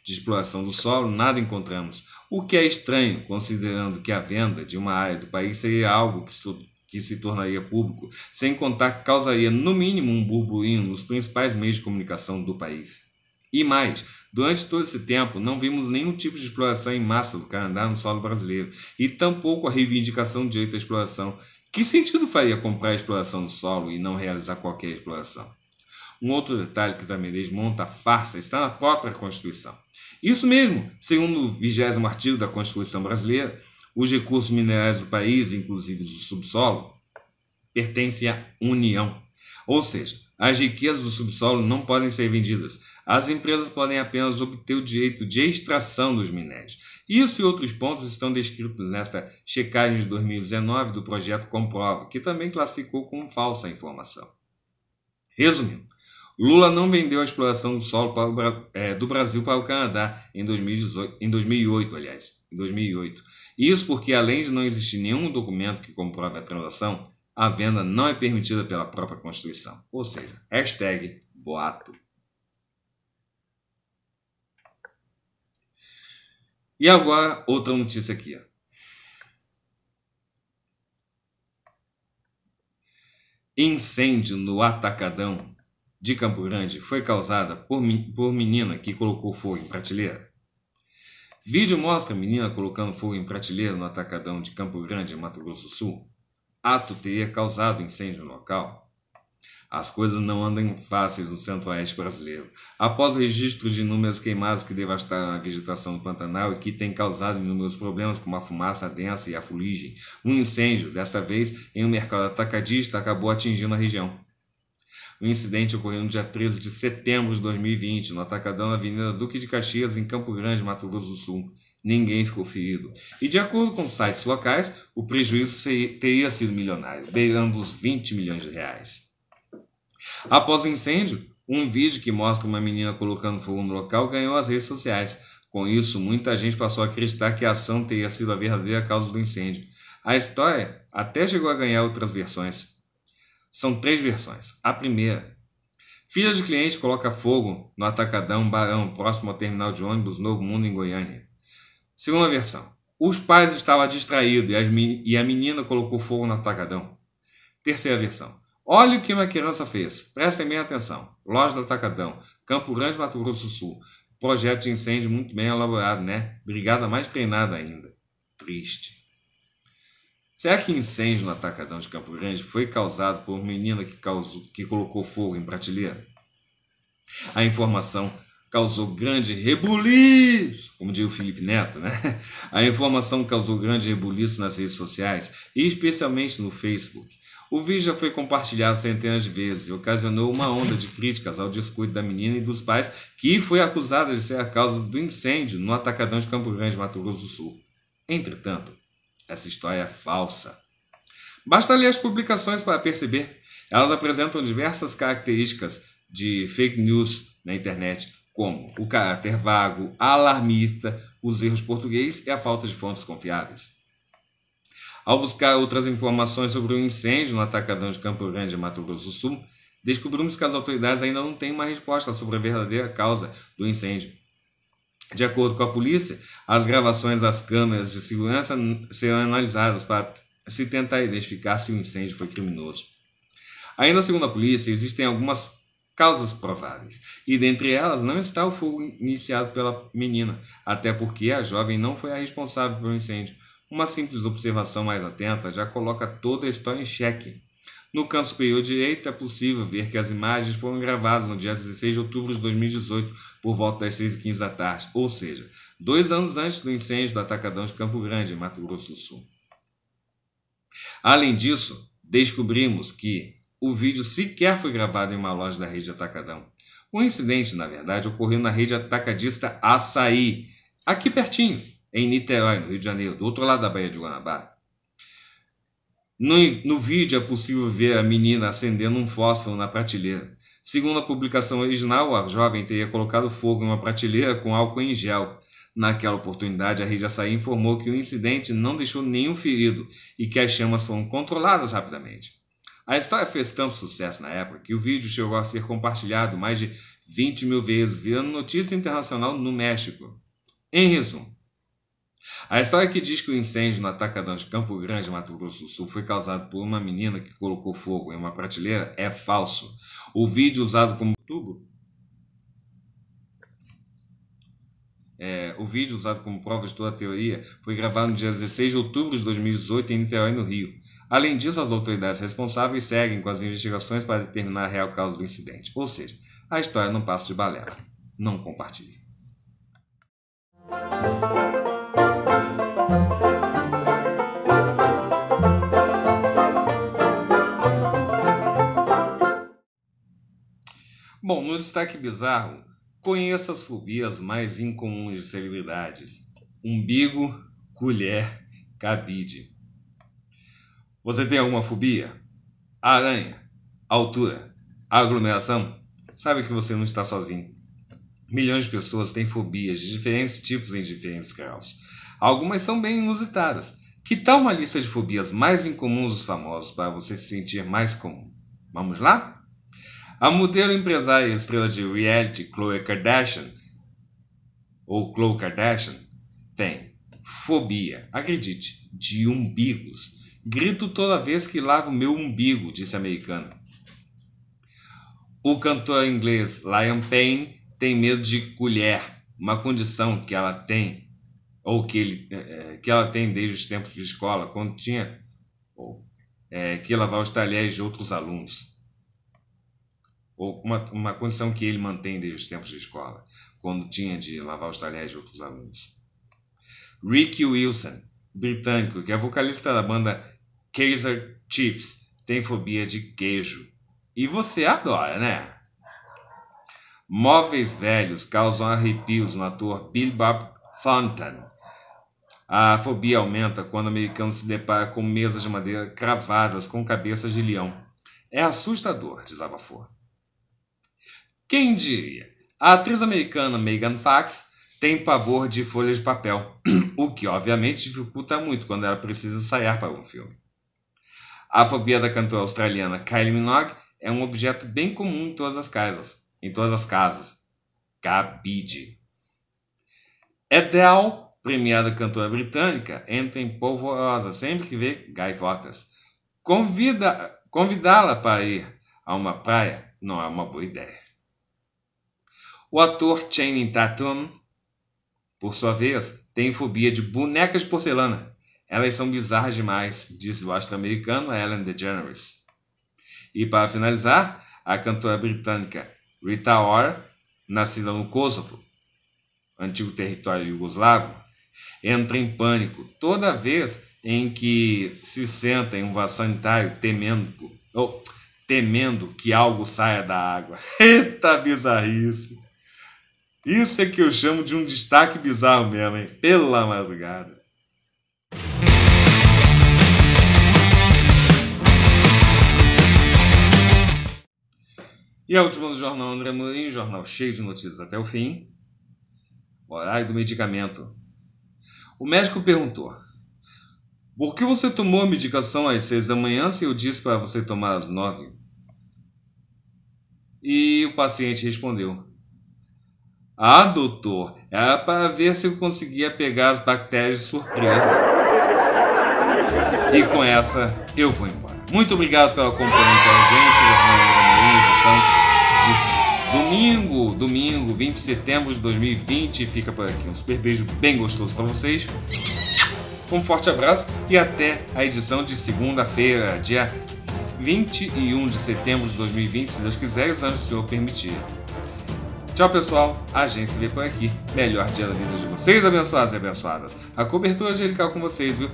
Speaker 1: de exploração do solo, nada encontramos. O que é estranho, considerando que a venda de uma área do país seria algo que, que se tornaria público, sem contar que causaria no mínimo um burburinho nos principais meios de comunicação do país. E mais, durante todo esse tempo não vimos nenhum tipo de exploração em massa do Canadá no solo brasileiro, e tampouco a reivindicação do direito à exploração. Que sentido faria comprar a exploração do solo e não realizar qualquer exploração? Um outro detalhe que também desmonta a farsa está na própria Constituição. Isso mesmo, segundo o 20 artigo da Constituição Brasileira, os recursos minerais do país, inclusive do subsolo, pertencem à União. Ou seja, as riquezas do subsolo não podem ser vendidas. As empresas podem apenas obter o direito de extração dos minérios. Isso e outros pontos estão descritos nesta checagem de 2019 do projeto Comprova, que também classificou como falsa a informação. Resumindo, Lula não vendeu a exploração do solo para, é, do Brasil para o Canadá em, 2018, em 2008, aliás, em 2008. Isso porque, além de não existir nenhum documento que comprove a transação, a venda não é permitida pela própria Constituição. Ou seja, hashtag boato. E agora, outra notícia aqui. Incêndio no Atacadão de Campo Grande foi causada por, por menina que colocou fogo em prateleira? Vídeo mostra menina colocando fogo em prateleira no atacadão de Campo Grande, Mato Grosso do Sul. Ato teria causado incêndio no local. As coisas não andam fáceis no centro-oeste brasileiro. Após o registro de inúmeras queimados que devastaram a vegetação do Pantanal e que têm causado inúmeros problemas, como a fumaça densa e a fuligem, um incêndio, desta vez em um mercado atacadista, acabou atingindo a região. O incidente ocorreu no dia 13 de setembro de 2020, no Atacadão na Avenida Duque de Caxias, em Campo Grande, Mato Grosso do Sul. Ninguém ficou ferido. E de acordo com sites locais, o prejuízo teria sido milionário, beirando os 20 milhões de reais. Após o incêndio, um vídeo que mostra uma menina colocando fogo no local ganhou as redes sociais. Com isso, muita gente passou a acreditar que a ação teria sido a verdadeira causa do incêndio. A história até chegou a ganhar outras versões. São três versões. A primeira. Filha de cliente coloca fogo no atacadão Barão, próximo ao terminal de ônibus Novo Mundo, em Goiânia. Segunda versão. Os pais estavam distraídos e, e a menina colocou fogo no atacadão. Terceira versão. Olha o que uma criança fez. Prestem bem atenção. Loja do Atacadão, Campo Grande, Mato Grosso do Sul. Projeto de incêndio muito bem elaborado, né? Brigada mais treinada ainda. Triste. Será que incêndio no atacadão de Campo Grande foi causado por uma menina que, causou, que colocou fogo em prateleira? A informação causou grande rebuliço, como diz o Felipe Neto, né? <laughs> A informação causou grande rebuliço nas redes sociais e especialmente no Facebook. O vídeo já foi compartilhado centenas de vezes e ocasionou uma onda de críticas ao descuido da menina e dos pais, que foi acusada de ser a causa do incêndio no atacadão de Campo Grande, Mato Grosso do Sul. Entretanto, essa história é falsa. Basta ler as publicações para perceber. Elas apresentam diversas características de fake news na internet, como o caráter vago, alarmista, os erros portugueses e a falta de fontes confiáveis. Ao buscar outras informações sobre o incêndio no atacadão de Campo Grande, Mato Grosso do Sul, descobrimos que as autoridades ainda não têm uma resposta sobre a verdadeira causa do incêndio de acordo com a polícia, as gravações das câmeras de segurança serão analisadas para se tentar identificar se o incêndio foi criminoso. Ainda segundo a polícia, existem algumas causas prováveis, e dentre elas não está o fogo iniciado pela menina, até porque a jovem não foi a responsável pelo incêndio. Uma simples observação mais atenta já coloca toda a história em xeque. No canto superior direito, é possível ver que as imagens foram gravadas no dia 16 de outubro de 2018, por volta das 6h15 da tarde, ou seja, dois anos antes do incêndio do Atacadão de Campo Grande, em Mato Grosso do Sul. Além disso, descobrimos que o vídeo sequer foi gravado em uma loja da rede Atacadão. O incidente, na verdade, ocorreu na rede atacadista Açaí, aqui pertinho, em Niterói, no Rio de Janeiro, do outro lado da Baía de Guanabara. No, no vídeo é possível ver a menina acendendo um fósforo na prateleira. Segundo a publicação original, a jovem teria colocado fogo em uma prateleira com álcool em gel. Naquela oportunidade, a rede açaí informou que o incidente não deixou nenhum ferido e que as chamas foram controladas rapidamente. A história fez tanto sucesso na época que o vídeo chegou a ser compartilhado mais de 20 mil vezes, virando notícia internacional no México. Em resumo, a história que diz que o incêndio no atacadão de Campo Grande, Mato Grosso do Sul, foi causado por uma menina que colocou fogo em uma prateleira é falso. O vídeo usado como tubo É, o vídeo usado como prova de toda a teoria foi gravado no dia 16 de outubro de 2018 em Niterói, no Rio. Além disso, as autoridades responsáveis seguem com as investigações para determinar a real causa do incidente. Ou seja, a história não passa de balela. Não compartilhe. Bom, no destaque bizarro, conheça as fobias mais incomuns de celebridades: umbigo, colher, cabide. Você tem alguma fobia? Aranha, altura, aglomeração? Sabe que você não está sozinho. Milhões de pessoas têm fobias de diferentes tipos em diferentes graus. Algumas são bem inusitadas. Que tal uma lista de fobias mais incomuns dos famosos para você se sentir mais comum? Vamos lá? A modelo empresária e estrela de reality Khloe Kardashian, ou Khloe Kardashian, tem fobia, acredite, de umbigos. Grito toda vez que lavo meu umbigo, disse a americana. O cantor inglês Liam Payne tem medo de colher, uma condição que ela tem ou que, ele, eh, eh, que ela tem desde os tempos de escola, quando tinha ou, é, que lavar os talheres de outros alunos ou uma, uma condição que ele mantém desde os tempos de escola, quando tinha de lavar os talheres de outros alunos. Ricky Wilson, britânico, que é vocalista da banda Kaiser Chiefs, tem fobia de queijo. E você adora, né? Móveis velhos causam arrepios no ator Bill Bob Thornton. A fobia aumenta quando o americano se depara com mesas de madeira cravadas com cabeças de leão. É assustador, desabafou. Quem diria? A atriz americana Megan Fox tem pavor de folhas de papel, <clears throat> o que obviamente dificulta muito quando ela precisa ensaiar para um filme. A fobia da cantora australiana Kylie Minogue é um objeto bem comum em todas as casas, em todas as casas. Cabide. Adele, premiada cantora britânica, entra em polvorosa sempre que vê gaivotas. Convida, convidá-la para ir a uma praia não é uma boa ideia. O ator Channing Tatum, por sua vez, tem fobia de bonecas de porcelana. Elas são bizarras demais, diz o astro americano Ellen DeGeneres. E para finalizar, a cantora britânica Rita Ora, nascida no Kosovo, antigo território iugoslavo, entra em pânico toda vez em que se senta em um vaso sanitário temendo, oh, temendo que algo saia da água. <laughs>
Speaker 2: Eita bizarrice! Isso é que eu chamo de um destaque bizarro mesmo, hein? Pela madrugada. E a última do
Speaker 1: jornal André Morim, jornal cheio de notícias até o fim. Horário do medicamento. O médico perguntou: Por que você tomou a medicação às seis da manhã se eu disse para você tomar às nove? E o paciente respondeu: ah, doutor, era é para ver se eu conseguia pegar as bactérias de surpresa. E com essa, eu vou embora. Muito obrigado pela companhia inteligente, edição de domingo, domingo, 20 de setembro de 2020. Fica por aqui um super beijo bem gostoso para vocês. Um forte abraço e até a edição de segunda-feira, dia 21 de setembro de 2020, se Deus quiser e os anjos do Senhor permitir. Tchau, pessoal. A agência Vipam aqui. Melhor dia da vida de vocês, abençoados e abençoadas. A cobertura angelical com vocês, viu?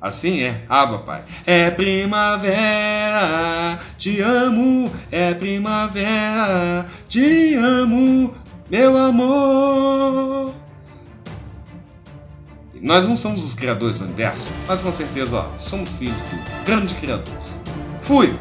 Speaker 1: Assim é, aba, ah,
Speaker 2: pai. É primavera, te amo. É primavera, te amo, meu amor.
Speaker 1: Nós não somos os criadores do universo, mas com certeza, ó, somos filhos do grande criador.
Speaker 2: Fui!